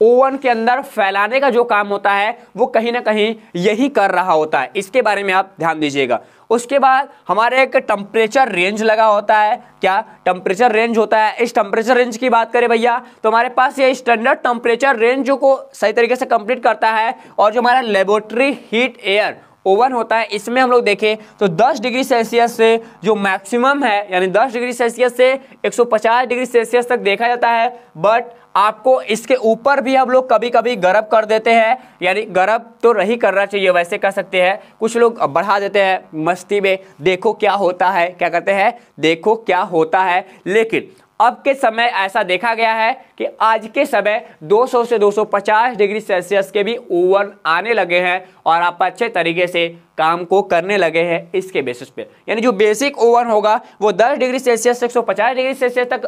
ओवन के अंदर फैलाने का जो काम होता है वो कहीं ना कहीं यही कर रहा होता है इसके बारे में आप ध्यान दीजिएगा उसके बाद हमारे एक टेम्परेचर रेंज लगा होता है क्या टेम्परेचर रेंज होता है इस टेम्परेचर रेंज की बात करें भैया तो हमारे पास ये स्टैंडर्ड टेम्परेचर रेंज को सही तरीके से कंप्लीट करता है और जो हमारा लेबोरेटरी हीट एयर ओवन होता है इसमें हम लोग देखें तो 10 डिग्री सेल्सियस से जो मैक्सिमम है यानी 10 डिग्री सेल्सियस से 150 डिग्री सेल्सियस तक देखा जाता है बट आपको इसके ऊपर भी हम लोग कभी कभी गर्भ कर देते हैं यानी गर्भ तो नहीं करना चाहिए वैसे कह सकते हैं कुछ लोग बढ़ा देते हैं मस्ती में देखो क्या होता है क्या कहते हैं देखो क्या होता है लेकिन अब के समय ऐसा देखा गया है कि आज के समय 200 से 250 डिग्री सेल्सियस के भी ओवन आने लगे हैं और आप अच्छे तरीके से काम को करने लगे हैं इसके बेसिस पे यानी जो बेसिक ओवन होगा वो 10 डिग्री सेल्सियस से 150 डिग्री सेल्सियस तक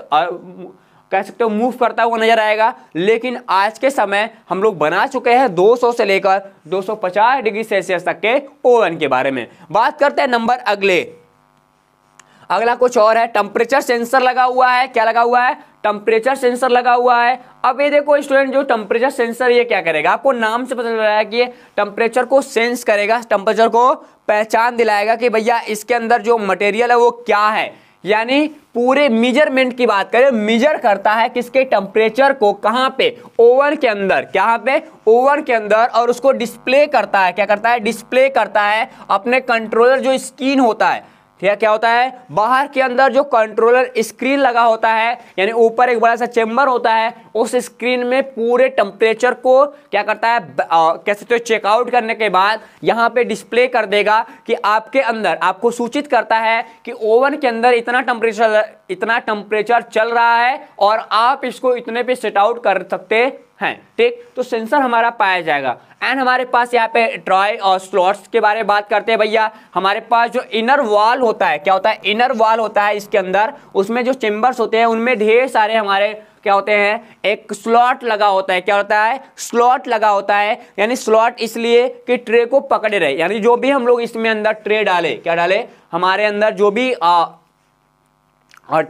कह सकते हो मूव करता हुआ नजर आएगा लेकिन आज के समय हम लोग बना चुके हैं 200 से लेकर 250 डिग्री सेल्सियस तक के ओवन के बारे में बात करते हैं नंबर अगले अगला कुछ और है टेम्परेचर सेंसर लगा हुआ है क्या लगा हुआ है टेम्परेचर सेंसर लगा हुआ है अब ये देखो स्टूडेंट जो टेम्परेचर सेंसर ये क्या करेगा आपको नाम से पता चल रहा है कि ये टेम्परेचर को सेंस करेगा टेम्परेचर को पहचान दिलाएगा कि भैया इसके अंदर जो मटेरियल है वो क्या है यानी पूरे मेजरमेंट की बात करें मेजर करता है किसके टेम्परेचर को कहाँ पे ओवन के अंदर क्या पे ओवन के अंदर और उसको डिस्प्ले करता है क्या करता है डिस्प्ले करता है अपने कंट्रोलर जो स्क्रीन होता है ठीक है क्या होता है बाहर के अंदर जो कंट्रोलर स्क्रीन लगा होता है यानी ऊपर एक बड़ा सा चेम्बर होता है उस स्क्रीन में पूरे टेम्परेचर को क्या करता है कह सकते चेकआउट करने के बाद यहाँ पे डिस्प्ले कर देगा कि आपके अंदर आपको सूचित करता है कि ओवन के अंदर इतना टेम्परेचर इतना टेम्परेचर चल रहा है और आप इसको इतने पे सेट आउट कर सकते हैं ठीक तो सेंसर हमारा पाया जाएगा एंड हमारे पास यहाँ पे ट्रॉय और स्लॉट्स के बारे में बात करते हैं भैया हमारे पास जो इनर वॉल होता है क्या होता है इनर वॉल होता है इसके अंदर उसमें जो चेम्बर्स होते हैं उनमें ढेर सारे हमारे क्या होते हैं एक स्लॉट लगा होता है क्या होता है स्लॉट लगा होता है यानी स्लॉट इसलिए कि ट्रे को पकड़े रहे यानी जो भी हम लोग इसमें अंदर ट्रे डाले क्या डाले हमारे अंदर जो भी आ, और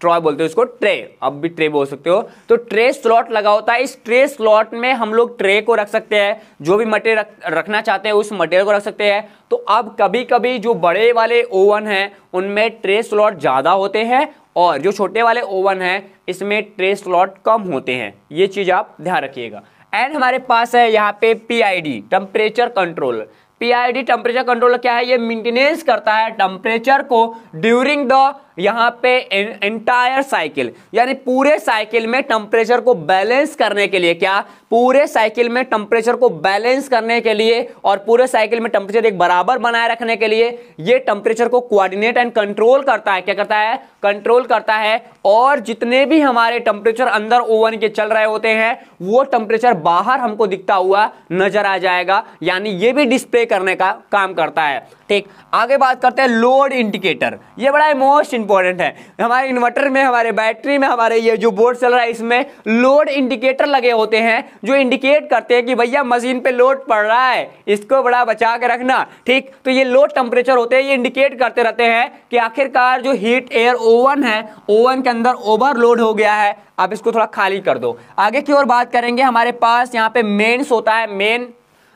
ट्रॉय बोलते हो इसको ट्रे अब भी ट्रे बोल सकते हो तो ट्रे स्लॉट लगा होता है इस ट्रे स्लॉट में हम लोग ट्रे को रख सकते हैं जो भी मटेरियल रख, रखना चाहते हैं उस मटेरियल को रख सकते हैं तो अब कभी कभी जो बड़े वाले ओवन हैं उनमें ट्रे स्लॉट ज़्यादा होते हैं और जो छोटे वाले ओवन हैं इसमें ट्रे स्लॉट कम होते हैं ये चीज़ आप ध्यान रखिएगा एंड हमारे पास है यहाँ पे P I D temperature control PID temperature controller क्या है ये मेंटेनेंस करता है टेम्परेचर को ड्यूरिंग द यहाँ पे एंटायर साइकिल यानी पूरे साइकिल में टेम्परेचर को बैलेंस करने के लिए क्या पूरे साइकिल में टेम्परेचर को बैलेंस करने के लिए और पूरे साइकिल में टेम्परेचर एक बराबर बनाए रखने के लिए ये टेम्परेचर को कोऑर्डिनेट एंड कंट्रोल करता है क्या करता है कंट्रोल करता है और जितने भी हमारे टेम्परेचर अंदर ओवन के चल रहे होते हैं वो टेम्परेचर बाहर हमको दिखता हुआ नजर आ जाएगा यानी ये भी डिस्प्ले करने का काम करता है ठीक आगे बात करते हैं लोड इंडिकेटर ये बड़ा मोस्ट इंपॉर्टेंट है हमारे इन्वर्टर में हमारे बैटरी में हमारे ये जो बोर्ड चल रहा है इसमें लोड इंडिकेटर लगे होते हैं जो इंडिकेट करते हैं कि भैया मशीन पे लोड पड़ रहा है इसको बड़ा बचा के रखना ठीक तो ये लोड टेम्परेचर होते हैं ये इंडिकेट करते रहते हैं कि आखिरकार जो हीट एयर ओवन है ओवन के अंदर ओवरलोड हो गया है आप इसको थोड़ा खाली कर दो आगे की ओर बात करेंगे हमारे पास यहाँ पे मेन्स होता है मेन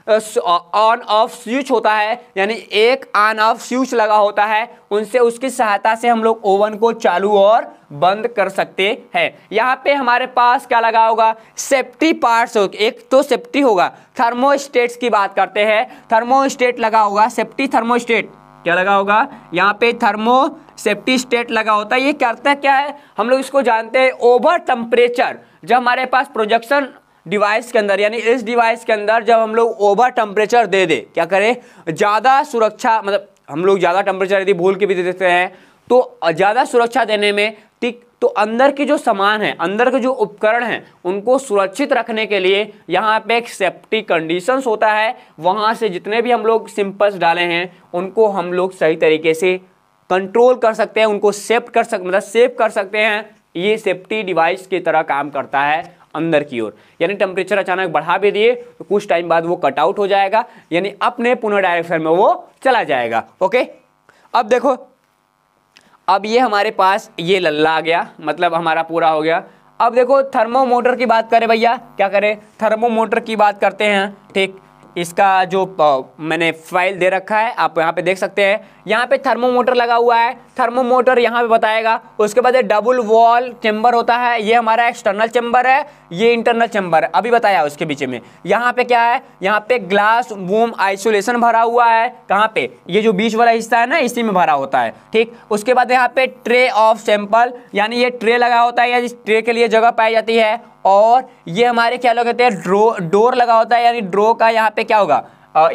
ऑन ऑफ स्विच होता है यानी एक ऑन ऑफ स्विच लगा होता है उनसे उसकी सहायता से हम लोग ओवन को चालू और बंद कर सकते हैं यहाँ पे हमारे पास क्या लगा होगा सेफ्टी पार्ट्स एक तो सेफ्टी होगा थर्मोस्टेट्स की बात करते हैं थर्मोस्टेट लगा होगा सेफ्टी थर्मोस्टेट क्या लगा होगा यहाँ पे थर्मो सेफ्टी स्टेट लगा होता है ये करता क्या है हम लोग इसको जानते हैं ओवर टेम्परेचर जब हमारे पास प्रोजेक्शन डिवाइस के अंदर यानी इस डिवाइस के अंदर जब हम लोग ओवर टेम्परेचर दे दें क्या करें ज़्यादा सुरक्षा मतलब हम लोग ज़्यादा टेम्परेचर यदि भूल के भी दे देते हैं तो ज़्यादा सुरक्षा देने में ठीक तो अंदर के जो सामान है अंदर के जो उपकरण हैं उनको सुरक्षित रखने के लिए यहाँ पे एक सेफ्टी कंडीशंस होता है वहाँ से जितने भी हम लोग सिंपल्स डाले हैं उनको हम लोग सही तरीके से कंट्रोल कर सकते हैं उनको सेफ कर सक मतलब सेफ कर सकते हैं ये सेफ्टी डिवाइस की तरह काम करता है अंदर की ओर यानी टेम्परेचर अचानक बढ़ा भी दिए तो कुछ टाइम बाद वो कट आउट हो जाएगा यानी अपने पुनः डायरेक्शन में वो चला जाएगा ओके अब देखो अब ये हमारे पास ये लल्ला आ गया मतलब हमारा पूरा हो गया अब देखो थर्मोमोटर की बात करें भैया क्या करें थर्मोमोटर की बात करते हैं ठीक इसका जो मैंने फाइल दे रखा है आप यहाँ पे देख सकते हैं यहाँ पे थर्मोमोटर लगा हुआ है थर्मोमोटर यहाँ पे बताएगा उसके बाद ये डबल वॉल चेम्बर होता है ये हमारा एक्सटर्नल चेम्बर है ये इंटरनल चेम्बर अभी बताया उसके बीच में यहाँ पे क्या है यहाँ पे ग्लास वोम आइसोलेशन भरा हुआ है कहाँ पे ये जो बीच वाला हिस्सा है ना इसी में भरा होता है ठीक उसके बाद यहाँ पे ट्रे ऑफ सैंपल यानी ये ट्रे लगा होता है या जिस ट्रे के लिए जगह पाई जाती है और ये हमारे क्या लोग कहते हैं ड्रो डोर लगा होता है यानी ड्रो का यहाँ पे क्या होगा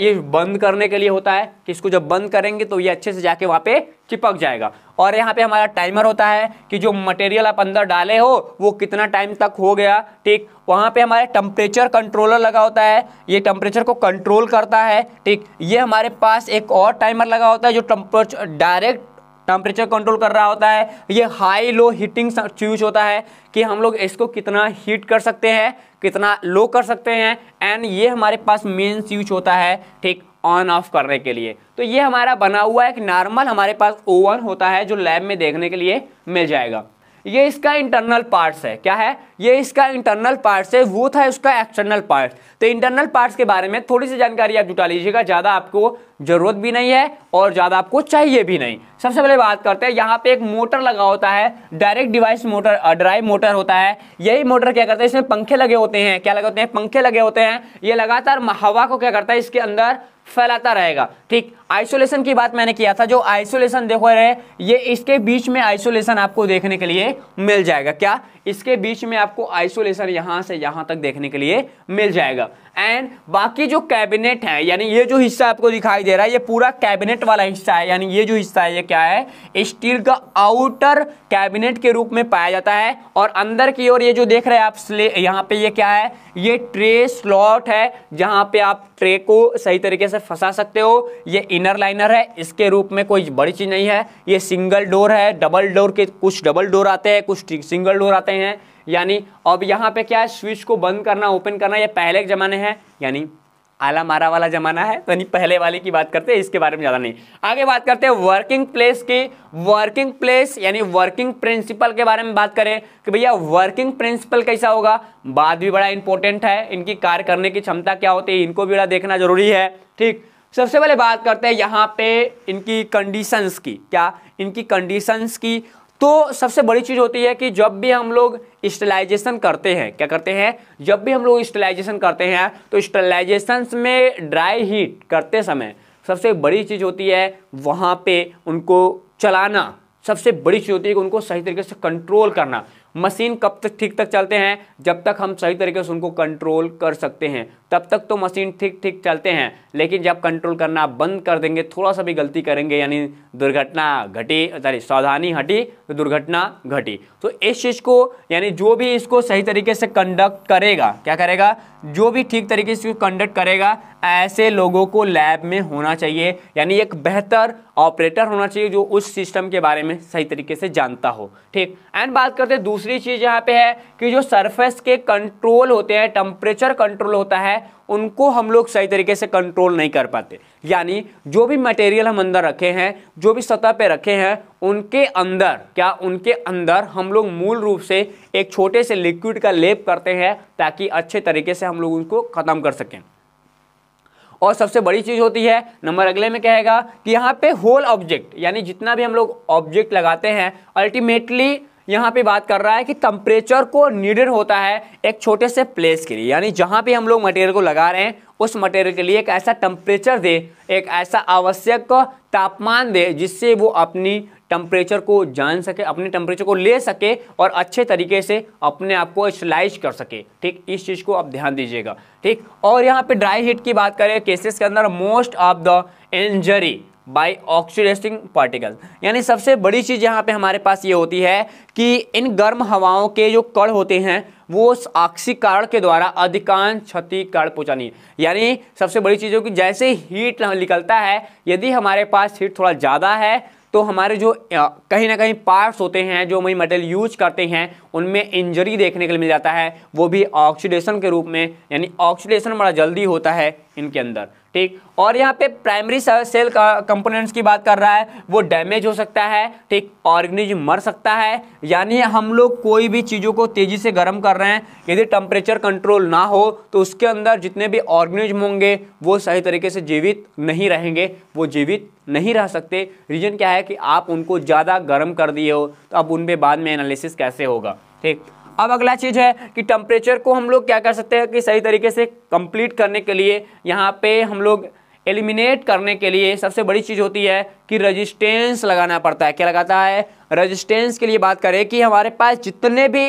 ये बंद करने के लिए होता है कि इसको जब बंद करेंगे तो ये अच्छे से जाके वहाँ पे चिपक जाएगा और यहाँ पे हमारा टाइमर होता है कि जो मटेरियल आप अंदर डाले हो वो कितना टाइम तक हो गया ठीक वहाँ पे हमारे टम्परेचर कंट्रोलर लगा होता है ये टम्परेचर को कंट्रोल करता है ठीक ये हमारे पास एक और टाइमर लगा होता है जो टम्परेचर डायरेक्ट टेम्परेचर कंट्रोल कर रहा होता है ये हाई लो हीटिंग चूज होता है कि हम लोग इसको कितना हीट कर सकते हैं कितना लो कर सकते हैं एंड ये हमारे पास मेन यूज होता है ठीक ऑन ऑफ करने के लिए तो ये हमारा बना हुआ एक नॉर्मल हमारे पास ओवन होता है जो लैब में देखने के लिए मिल जाएगा ये इसका इंटरनल पार्ट्स है क्या है ये इसका इंटरनल पार्ट्स है वो था इसका एक्सटर्नल पार्ट्स तो इंटरनल पार्ट्स के बारे में थोड़ी सी जानकारी आप जुटा लीजिएगा ज़्यादा आपको जरूरत भी नहीं है और ज़्यादा आपको चाहिए भी नहीं सबसे पहले बात करते हैं यहाँ पे एक मोटर लगा होता है direct device motor drive motor होता है यही मोटर क्या करता है इसमें पंखे लगे होते हैं क्या लगे होते हैं पंखे लगे होते हैं ये लगातार हवा को क्या करता है इसके अंदर फैलाता रहेगा ठीक आइसोलेशन की बात मैंने किया था जो आइसोलेशन देखो रहे ये इसके बीच में आइसोलेशन आपको देखने के लिए मिल जाएगा क्या इसके बीच में आपको आइसोलेशन यहां से यहाँ तक देखने के लिए मिल जाएगा एंड बाकी जो कैबिनेट है यानी ये जो हिस्सा आपको दिखाई दे रहा है ये पूरा कैबिनेट वाला हिस्सा है यानी ये जो हिस्सा है ये क्या है स्टील का आउटर कैबिनेट के रूप में पाया जाता है और अंदर की ओर ये जो देख रहे हैं आप यहाँ पे ये क्या है ये ट्रे स्लॉट है जहाँ पे आप ट्रे को सही तरीके से से फंसा सकते हो ये इनर लाइनर है इसके रूप में कोई बड़ी चीज़ नहीं है ये सिंगल डोर है डबल डोर के कुछ डबल डोर आते हैं कुछ सिंगल डोर आते हैं यानी अब यहाँ पे क्या है स्विच को बंद करना ओपन करना ये पहले के ज़माने हैं यानी आला मारा वाला ज़माना है यानी पहले वाले की बात करते हैं इसके बारे में ज़्यादा नहीं आगे बात करते हैं वर्किंग प्लेस की वर्किंग प्लेस यानी वर्किंग प्रिंसिपल के बारे में बात करें कि भैया वर्किंग प्रिंसिपल कैसा होगा बात भी बड़ा इंपॉर्टेंट है इनकी कार्य करने की क्षमता क्या होती है इनको भी बड़ा देखना जरूरी है ठीक सबसे पहले बात करते हैं यहाँ पे इनकी कंडीशंस की क्या इनकी कंडीशंस की तो सबसे बड़ी चीज़ होती है कि जब भी हम लोग स्टेलाइजेशन करते हैं क्या करते हैं जब भी हम लोग स्टेलाइजेशन करते हैं तो स्टेलाइजेशन में ड्राई हीट करते समय सबसे बड़ी चीज़ होती है वहाँ पे उनको चलाना सबसे बड़ी चीज़ होती है कि उनको सही तरीके से कंट्रोल करना मशीन कब तक ठीक तक चलते हैं जब तक हम सही तरीके से उनको कंट्रोल कर सकते हैं तब तक तो मशीन ठीक ठीक चलते हैं लेकिन जब कंट्रोल करना बंद कर देंगे थोड़ा सा भी गलती करेंगे यानी दुर्घटना घटी सॉरी सावधानी हटी तो दुर्घटना घटी तो इस चीज़ को यानी जो भी इसको सही तरीके से कंडक्ट करेगा क्या करेगा जो भी ठीक तरीके से कंडक्ट करेगा ऐसे लोगों को लैब में होना चाहिए यानी एक बेहतर ऑपरेटर होना चाहिए जो उस सिस्टम के बारे में सही तरीके से जानता हो ठीक एंड बात करते हैं दूसरी चीज़ यहाँ पे है कि जो सरफेस के कंट्रोल होते हैं टेम्परेचर कंट्रोल होता है उनको हम लोग सही तरीके से कंट्रोल कंट्रोल नहीं कर पाते यानी जो भी मटेरियल हम अंदर रखे हैं जो भी सतह पे रखे हैं उनके अंदर क्या उनके अंदर हम लोग मूल रूप से एक छोटे से लिक्विड का लेप करते हैं ताकि अच्छे तरीके से हम लोग उनको ख़त्म कर सकें और सबसे बड़ी चीज़ होती है नंबर अगले में कहेगा कि यहाँ पे होल ऑब्जेक्ट यानी जितना भी हम लोग ऑब्जेक्ट लगाते हैं अल्टीमेटली यहाँ पे बात कर रहा है कि टम्परेचर को नीडेड होता है एक छोटे से प्लेस के लिए यानी जहाँ पे हम लोग मटेरियल को लगा रहे हैं उस मटेरियल के लिए एक ऐसा टेम्परेचर दे एक ऐसा आवश्यक तापमान दे जिससे वो अपनी टेम्परेचर को जान सके अपने टेम्परेचर को ले सके और अच्छे तरीके से अपने आप को स्लाइज कर सके ठीक इस चीज़ को आप ध्यान दीजिएगा ठीक और यहाँ पे ड्राई हीट की बात करें केसेस के अंदर most of the injury by oxidising particle यानी सबसे बड़ी चीज़ यहाँ पे हमारे पास ये होती है कि इन गर्म हवाओं के जो कण होते हैं वो ऑक्सीकरण के द्वारा अधिकांश क्षति कारण पहुँचानी है यानी सबसे बड़ी चीज़ की जैसे हीट निकलता है यदि हमारे पास हीट थोड़ा ज़्यादा है तो हमारे जो कहीं ना कहीं पार्ट्स होते हैं जो हम मटेरियल यूज करते हैं उनमें इंजरी देखने के लिए मिल जाता है वो भी ऑक्सीडेशन के रूप में यानी ऑक्सीडेशन बड़ा जल्दी होता है इनके अंदर ठीक और यहाँ पे प्राइमरी सेल कंपोनेंट्स की बात कर रहा है वो डैमेज हो सकता है ठीक ऑर्गेनिज मर सकता है यानी हम लोग कोई भी चीज़ों को तेज़ी से गर्म कर रहे हैं यदि टम्परेचर कंट्रोल ना हो तो उसके अंदर जितने भी ऑर्गेनिज होंगे वो सही तरीके से जीवित नहीं रहेंगे वो जीवित नहीं रह सकते रीज़न क्या है कि आप उनको ज़्यादा गर्म कर दिए हो तो अब उन पर बाद में एनालिसिस कैसे होगा ठीक अब अगला चीज़ है कि टेम्परेचर को हम लोग क्या कर सकते हैं कि सही तरीके से कंप्लीट करने के लिए यहाँ पे हम लोग एलिमिनेट करने के लिए सबसे बड़ी चीज़ होती है कि रजिस्टेंस लगाना पड़ता है क्या लगाता है रजिस्टेंस के लिए बात करें कि हमारे पास जितने भी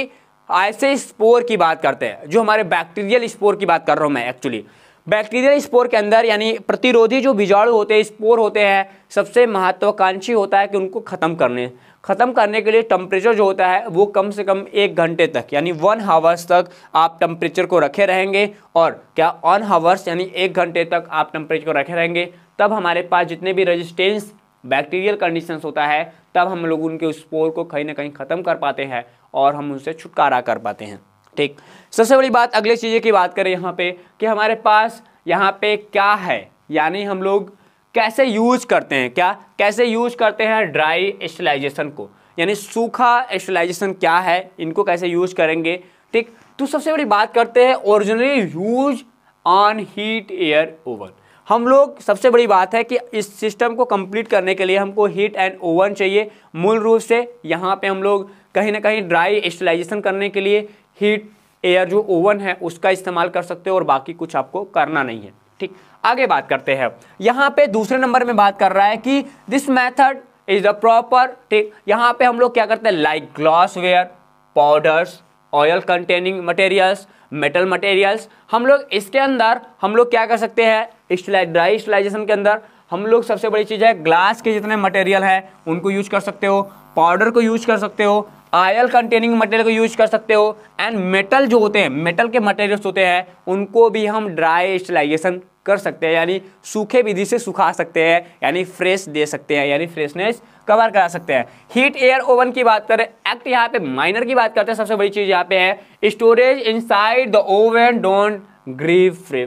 ऐसे स्पोर की बात करते हैं जो हमारे बैक्टीरियल स्पोर की बात कर रहा हूँ मैं एक्चुअली बैक्टीरियल स्पोर के अंदर यानी प्रतिरोधी जो बीजाणु होते हैं स्पोर होते हैं सबसे महत्वाकांक्षी होता है कि उनको ख़त्म करने ख़त्म करने के लिए टम्परेचर जो होता है वो कम से कम एक घंटे तक यानी वन हावर्स तक आप टम्परेचर को रखे रहेंगे और क्या ऑन हावर्स यानी एक घंटे तक आप टम्परेचर को रखे रहेंगे तब हमारे पास जितने भी रजिस्टेंस बैक्टीरियल कंडीशन होता है तब हम लोग उनके उस पोर को कहीं ना कहीं ख़त्म कर पाते हैं और हम उनसे छुटकारा कर पाते हैं ठीक सबसे बड़ी बात अगले चीज़ें की बात करें यहाँ पे कि हमारे पास यहाँ पे क्या है यानी हम लोग कैसे यूज करते हैं क्या कैसे यूज करते हैं ड्राई स्टेलाइजेशन को यानी सूखा स्टेलाइजेशन क्या है इनको कैसे यूज करेंगे ठीक तो सबसे बड़ी बात करते हैं originally use on heat air oven हम लोग सबसे बड़ी बात है कि इस सिस्टम को कंप्लीट करने के लिए हमको हीट एंड ओवन चाहिए मूल रूप से यहाँ पे हम लोग कहीं ना कहीं ड्राई स्टेलाइजेशन करने के लिए हीट एयर जो ओवन है उसका इस्तेमाल कर सकते हो और बाकी कुछ आपको करना नहीं है ठीक आगे बात करते हैं यहाँ पे दूसरे नंबर में बात कर रहा है कि this method is the proper ठीक यहाँ पे हम लोग क्या करते हैं like glassware powders oil containing materials metal materials हम लोग इसके अंदर हम लोग क्या कर सकते हैं ड्राई स्टलाइजेशन के अंदर हम लोग सबसे बड़ी चीज़ है ग्लास के जितने मटेरियल हैं उनको यूज कर सकते हो पाउडर को यूज कर सकते हो आयल कंटेनिंग मटेरियल को यूज कर सकते हो एंड मेटल जो होते हैं मेटल के मटेरियल्स होते हैं उनको भी हम ड्राई स्टिलाइजेशन कर सकते हैं यानी सूखे विधि से सुखा सकते हैं यानी फ्रेश दे सकते हैं यानी फ्रेशनेस कवर करा सकते हैं हीट एयर ओवन की बात करें एक्ट यहाँ पे माइनर की बात करते हैं सबसे बड़ी चीज़ यहाँ पे है storage side the oven don't grieve free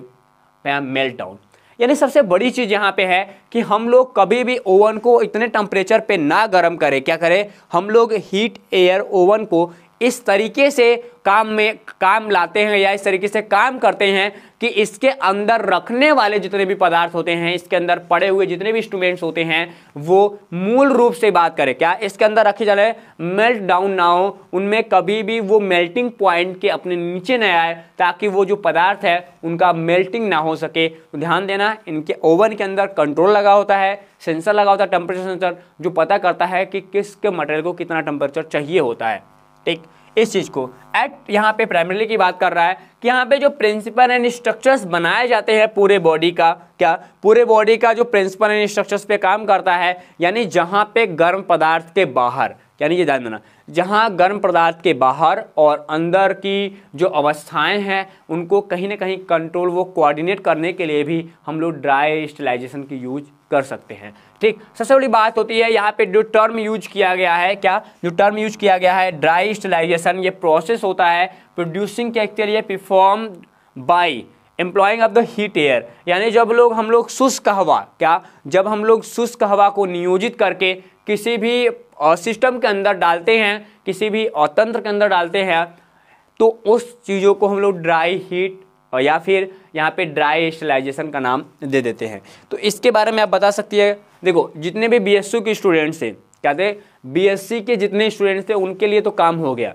melt down यानी सबसे बड़ी चीज़ यहाँ पे है कि हम लोग कभी भी ओवन को इतने टेम्परेचर पे ना गर्म करें क्या करें हम लोग हीट एयर ओवन को इस तरीके से काम में काम लाते हैं या इस तरीके से काम करते हैं कि इसके अंदर रखने वाले जितने भी पदार्थ होते हैं इसके अंदर पड़े हुए जितने भी इंस्ट्रूमेंट्स होते हैं वो मूल रूप से बात करें क्या इसके अंदर रखे जा रहे मेल्ट डाउन ना हो उनमें कभी भी वो मेल्टिंग पॉइंट के अपने नीचे न आए ताकि वो जो पदार्थ है उनका मेल्टिंग ना हो सके तो ध्यान देना इनके ओवन के अंदर कंट्रोल लगा होता है सेंसर लगा होता है टेम्परेचर सेंसर जो पता करता है कि किसके मटेरियल को कितना टेम्परेचर चाहिए होता है ठीक इस चीज़ को एट यहाँ पे प्राइमरीली की बात कर रहा है कि यहाँ पे जो प्रिंसिपल एंड स्ट्रक्चर्स बनाए जाते हैं पूरे बॉडी का क्या पूरे बॉडी का जो प्रिंसिपल एंड स्ट्रक्चर्स पे काम करता है यानी जहाँ पे गर्म पदार्थ के बाहर यानी ये ध्यान देना जहाँ गर्म पदार्थ के बाहर और अंदर की जो अवस्थाएं हैं उनको कहीं ना कहीं कंट्रोल वो कोऑर्डिनेट करने के लिए भी हम लोग ड्राई स्टिलाइजेशन की यूज कर सकते हैं ठीक सबसे बड़ी बात होती है यहाँ पे जो टर्म यूज किया गया है क्या जो टर्म यूज किया गया है ड्राई स्टलाइजेशन ये प्रोसेस होता है प्रोड्यूसिंग क्या के लिए perform by employing of the heat air यानी जब लोग हम लोग शुष्क हवा क्या जब हम लोग शुष्क हवा को नियोजित करके किसी भी सिस्टम के अंदर डालते हैं किसी भी तंत्र के अंदर डालते हैं तो उस चीज़ों को हम लोग ड्राई हीट या फिर यहाँ पे ड्राई स्टलाइजेशन का नाम दे देते हैं तो इसके बारे में आप बता सकती है देखो जितने भी बी के स्टूडेंट्स थे क्या थे बी के जितने स्टूडेंट्स थे उनके लिए तो काम हो गया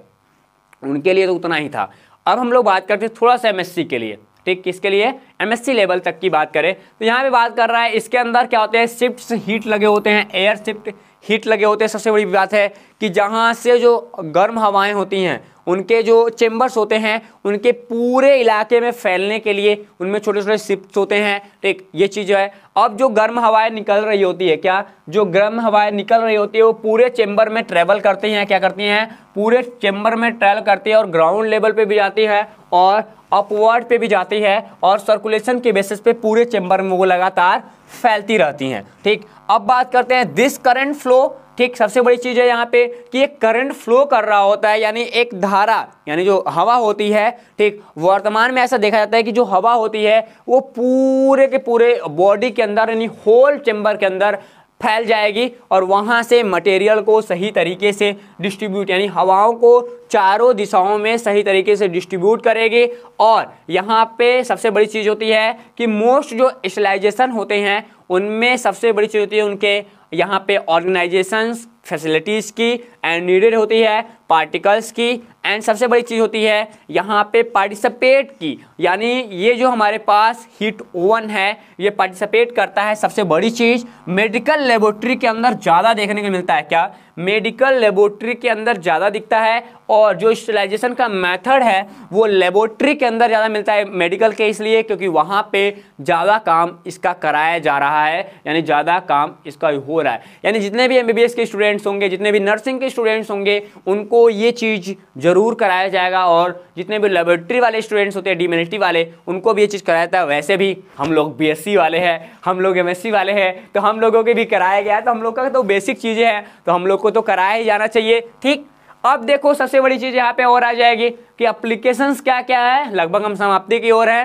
उनके लिए तो उतना ही था अब हम लोग बात करते हैं थोड़ा सा एम के लिए ठीक किसके लिए एमएससी लेवल तक की बात करें तो यहाँ पे बात कर रहा है इसके अंदर क्या होते हैं शिफ्ट हीट लगे होते हैं एयर शिफ्ट हीट लगे होते हैं सबसे बड़ी बात है कि जहाँ से जो गर्म हवाएं होती हैं उनके जो चेम्बर्स होते हैं उनके पूरे इलाके में फैलने के लिए उनमें छोटे छोटे सिप्स होते हैं ठीक ये चीज़ है अब जो गर्म हवाएं निकल रही होती है क्या जो गर्म हवाएं निकल रही होती है वो पूरे चेम्बर में ट्रेवल करती हैं क्या करती हैं पूरे चेम्बर में ट्रेवल करती है और ग्राउंड लेवल पर भी जाती है और अपवर्ड पे भी जाती है और सर्कुलेशन के बेसिस पे पूरे चेंबर में वो लगातार फैलती रहती हैं ठीक अब बात करते हैं दिस करंट फ्लो ठीक सबसे बड़ी चीज़ है यहाँ पे कि एक करंट फ्लो कर रहा होता है यानी एक धारा यानी जो हवा होती है ठीक वर्तमान में ऐसा देखा जाता है कि जो हवा होती है वो पूरे के पूरे बॉडी के अंदर यानी होल चेंबर के अंदर फैल जाएगी और वहाँ से मटेरियल को सही तरीके से डिस्ट्रीब्यूट यानी हवाओं को चारों दिशाओं में सही तरीके से डिस्ट्रीब्यूट करेगी और यहाँ पे सबसे बड़ी चीज़ होती है कि मोस्ट जो स्पेशलाइजेशन होते हैं उनमें सबसे बड़ी चीज़ होती है उनके यहाँ पे ऑर्गेनाइजेशंस फैसिलिटीज़ की एंड नीडेड होती है पार्टिकल्स की एंड सबसे बड़ी चीज़ होती है यहाँ पे पार्टिसिपेट की यानी ये जो हमारे पास हीट ओवन है ये पार्टिसिपेट करता है सबसे बड़ी चीज़ मेडिकल लेबोरेटरी के अंदर ज़्यादा देखने को मिलता है क्या मेडिकल लेबोरेटरी के अंदर ज़्यादा दिखता है और जो स्टलाइजेशन का मेथड है वो लेबोरेटरी के अंदर ज़्यादा मिलता है मेडिकल के इसलिए क्योंकि वहाँ पर ज़्यादा काम इसका कराया जा रहा है यानी ज़्यादा काम इसका हो रहा है यानी जितने भी एम के स्टूडेंट स्टूडेंट्स होंगे जितने भी नर्सिंग के स्टूडेंट्स होंगे उनको ये चीज़ ज़रूर कराया जाएगा और जितने भी लेबोरेटरी वाले स्टूडेंट्स होते हैं डीमेलिटी वाले उनको भी ये चीज़ कराया जाता है वैसे भी हम लोग बी वाले हैं हम लोग एम वाले हैं तो हम लोगों के भी कराया गया तो हम लोग का तो बेसिक चीज़ें हैं तो हम लोग को तो कराया जाना चाहिए ठीक अब देखो सबसे बड़ी चीज़ यहाँ पे और आ जाएगी कि अप्लीकेशंस क्या क्या है लगभग हम समाप्ति की ओर है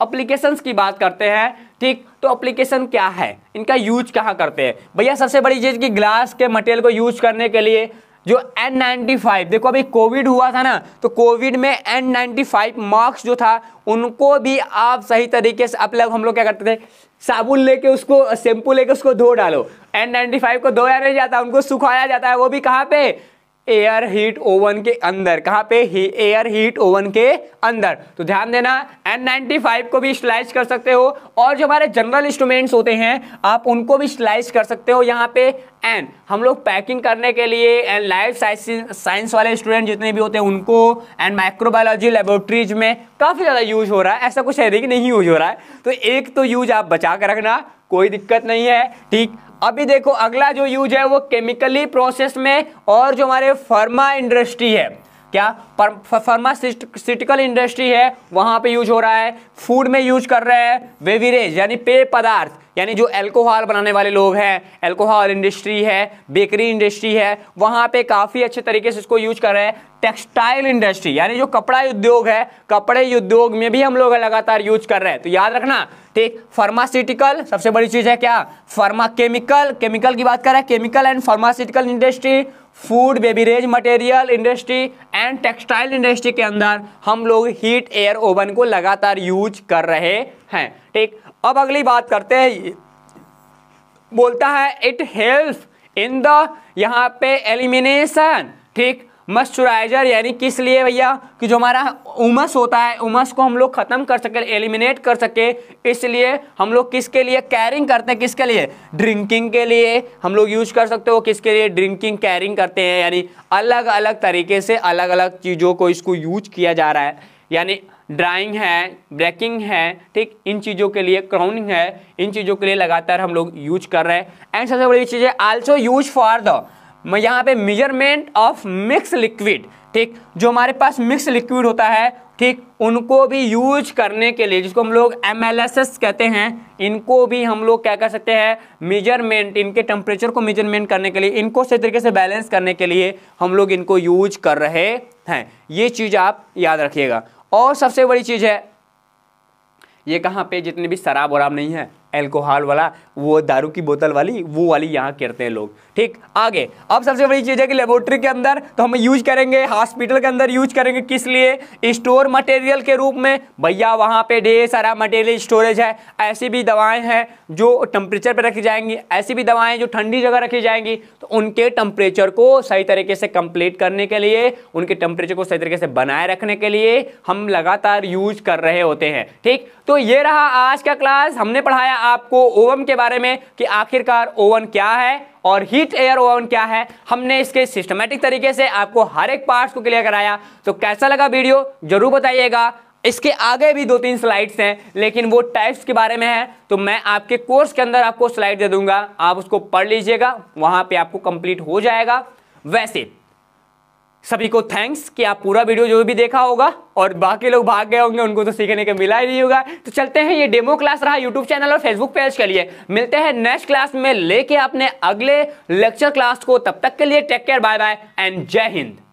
अप्लीकेशंस की बात करते हैं ठीक तो अप्लीकेशन क्या है इनका यूज कहाँ करते हैं भैया सबसे बड़ी चीज़ कि ग्लास के मटेरियल को यूज करने के लिए जो N95 देखो अभी कोविड हुआ था ना तो कोविड में N95 मार्क्स जो था उनको भी आप सही तरीके से आप हम लोग क्या करते थे साबुन लेके उसको शैम्पू लेके उसको धो डालो N95 को धोया नहीं जाता उनको सुखाया जाता है वो भी कहाँ पे एयर हीट ओवन के अंदर कहाँ पे ही एयर हीट ओवन के अंदर तो ध्यान देना N95 को भी स्लाइस कर सकते हो और जो हमारे जनरल इंस्ट्रूमेंट्स होते हैं आप उनको भी स्लाइस कर सकते हो यहाँ पे एंड हम लोग पैकिंग करने के लिए एंड लाइफ साइंस वाले स्टूडेंट जितने भी होते हैं उनको एंड माइक्रोबायोलॉजी लेबोरेटरीज में काफ़ी ज़्यादा यूज हो रहा है ऐसा कुछ है नहीं यूज हो रहा है तो एक तो यूज आप बचा कर रखना कोई दिक्कत नहीं है ठीक अभी देखो अगला जो यूज है वो केमिकली प्रोसेस में और जो हमारे फार्मा इंडस्ट्री है क्या फार्मास्यूटिकल इंडस्ट्री है वहां पे यूज हो रहा है फूड में यूज कर रहे हैं वेविरेज यानी पेय पदार्थ यानी जो एल्कोहल बनाने वाले लोग हैं एल्कोहल इंडस्ट्री है बेकरी इंडस्ट्री है वहाँ पे काफ़ी अच्छे तरीके से इसको यूज कर रहे हैं टेक्सटाइल इंडस्ट्री यानी जो कपड़ा उद्योग है कपड़े उद्योग में भी हम लोग लगातार यूज कर रहे हैं तो याद रखना ठीक तो फार्मास्यूटिकल सबसे बड़ी चीज़ है क्या फार्मा केमिकल केमिकल की बात कर रहे हैं chemical and pharmaceutical industry food beverage material industry and textile industry के अंदर हम लोग हीट एयर ओवन को लगातार यूज कर रहे हैं ठीक तो अब अगली बात करते हैं ये बोलता है इट हेल्प इन द यहाँ पे एलिमिनेशन ठीक मॉइस्चराइजर यानी किस लिए भैया कि जो हमारा उमस होता है उमस को हम लोग ख़त्म कर सके एलिमिनेट कर सके इसलिए हम लोग किसके लिए कैरिंग करते हैं किसके लिए ड्रिंकिंग के लिए हम लोग यूज कर सकते हो किसके लिए ड्रिंकिंग कैरिंग करते हैं यानी अलग अलग तरीके से अलग अलग चीज़ों को इसको यूज किया जा रहा है यानी ड्राइंग है ब्रेकिंग है ठीक इन चीज़ों के लिए क्राउनिंग है इन चीज़ों के लिए लगातार हम लोग यूज कर रहे हैं एंड सबसे बड़ी चीज़ है आल्सो यूज फॉर द यहाँ पे मेजरमेंट ऑफ मिक्स लिक्विड ठीक जो हमारे पास मिक्स लिक्विड होता है ठीक उनको भी यूज करने के लिए जिसको हम लोग एम कहते हैं इनको भी हम लोग क्या कर सकते हैं मेजरमेंट इनके टेम्परेचर को मेजरमेंट करने के लिए इनको सही तरीके से बैलेंस करने के लिए हम लोग इनको यूज कर रहे हैं ये चीज़ आप याद रखिएगा और सबसे बड़ी चीज़ है ये कहाँ पे जितने भी शराब वराब नहीं है एल्कोहल वाला वो दारू की बोतल वाली वो वाली यहाँ करते हैं लोग ठीक आगे अब सबसे बड़ी चीज़ है कि लेबोरेटरी के अंदर तो हम यूज करेंगे हॉस्पिटल के अंदर यूज करेंगे किस लिए स्टोर मटेरियल के रूप में भैया वहाँ पे ढेर सारा मटेरियल स्टोरेज है ऐसी भी दवाएं हैं जो टेम्परेचर पर रखी जाएंगी ऐसी भी दवाएं जो ठंडी जगह रखी जाएंगी तो उनके टेम्परेचर को सही तरीके से कंप्लीट करने के लिए उनके टेम्परेचर को सही तरीके से बनाए रखने के लिए हम लगातार यूज कर रहे होते हैं ठीक तो ये रहा आज का क्लास हमने पढ़ाया आपको ओवन के बारे में कि आखिरकार ओवन क्या है और हीट एयर ओवन क्या है हमने इसके सिस्टमेटिक तरीके से आपको हर एक पार्ट को क्लियर कराया तो कैसा लगा वीडियो जरूर बताइएगा इसके आगे भी दो तीन स्लाइड्स हैं लेकिन वो टाइप्स के बारे में है तो मैं आपके कोर्स के अंदर आपको स्लाइड दे दूंगा आप उसको पढ़ लीजिएगा वहां पे आपको कंप्लीट हो जाएगा वैसे सभी को थैंक्स कि आप पूरा वीडियो जो भी देखा होगा और बाकी लोग भाग गए होंगे उनको तो सीखने के मिला ही नहीं होगा तो चलते हैं ये डेमो क्लास रहा यूट्यूब चैनल और फेसबुक पेज के लिए मिलते हैं नेक्स्ट क्लास में लेके अपने अगले लेक्चर क्लास को तब तक के लिए take care bye bye and जय हिंद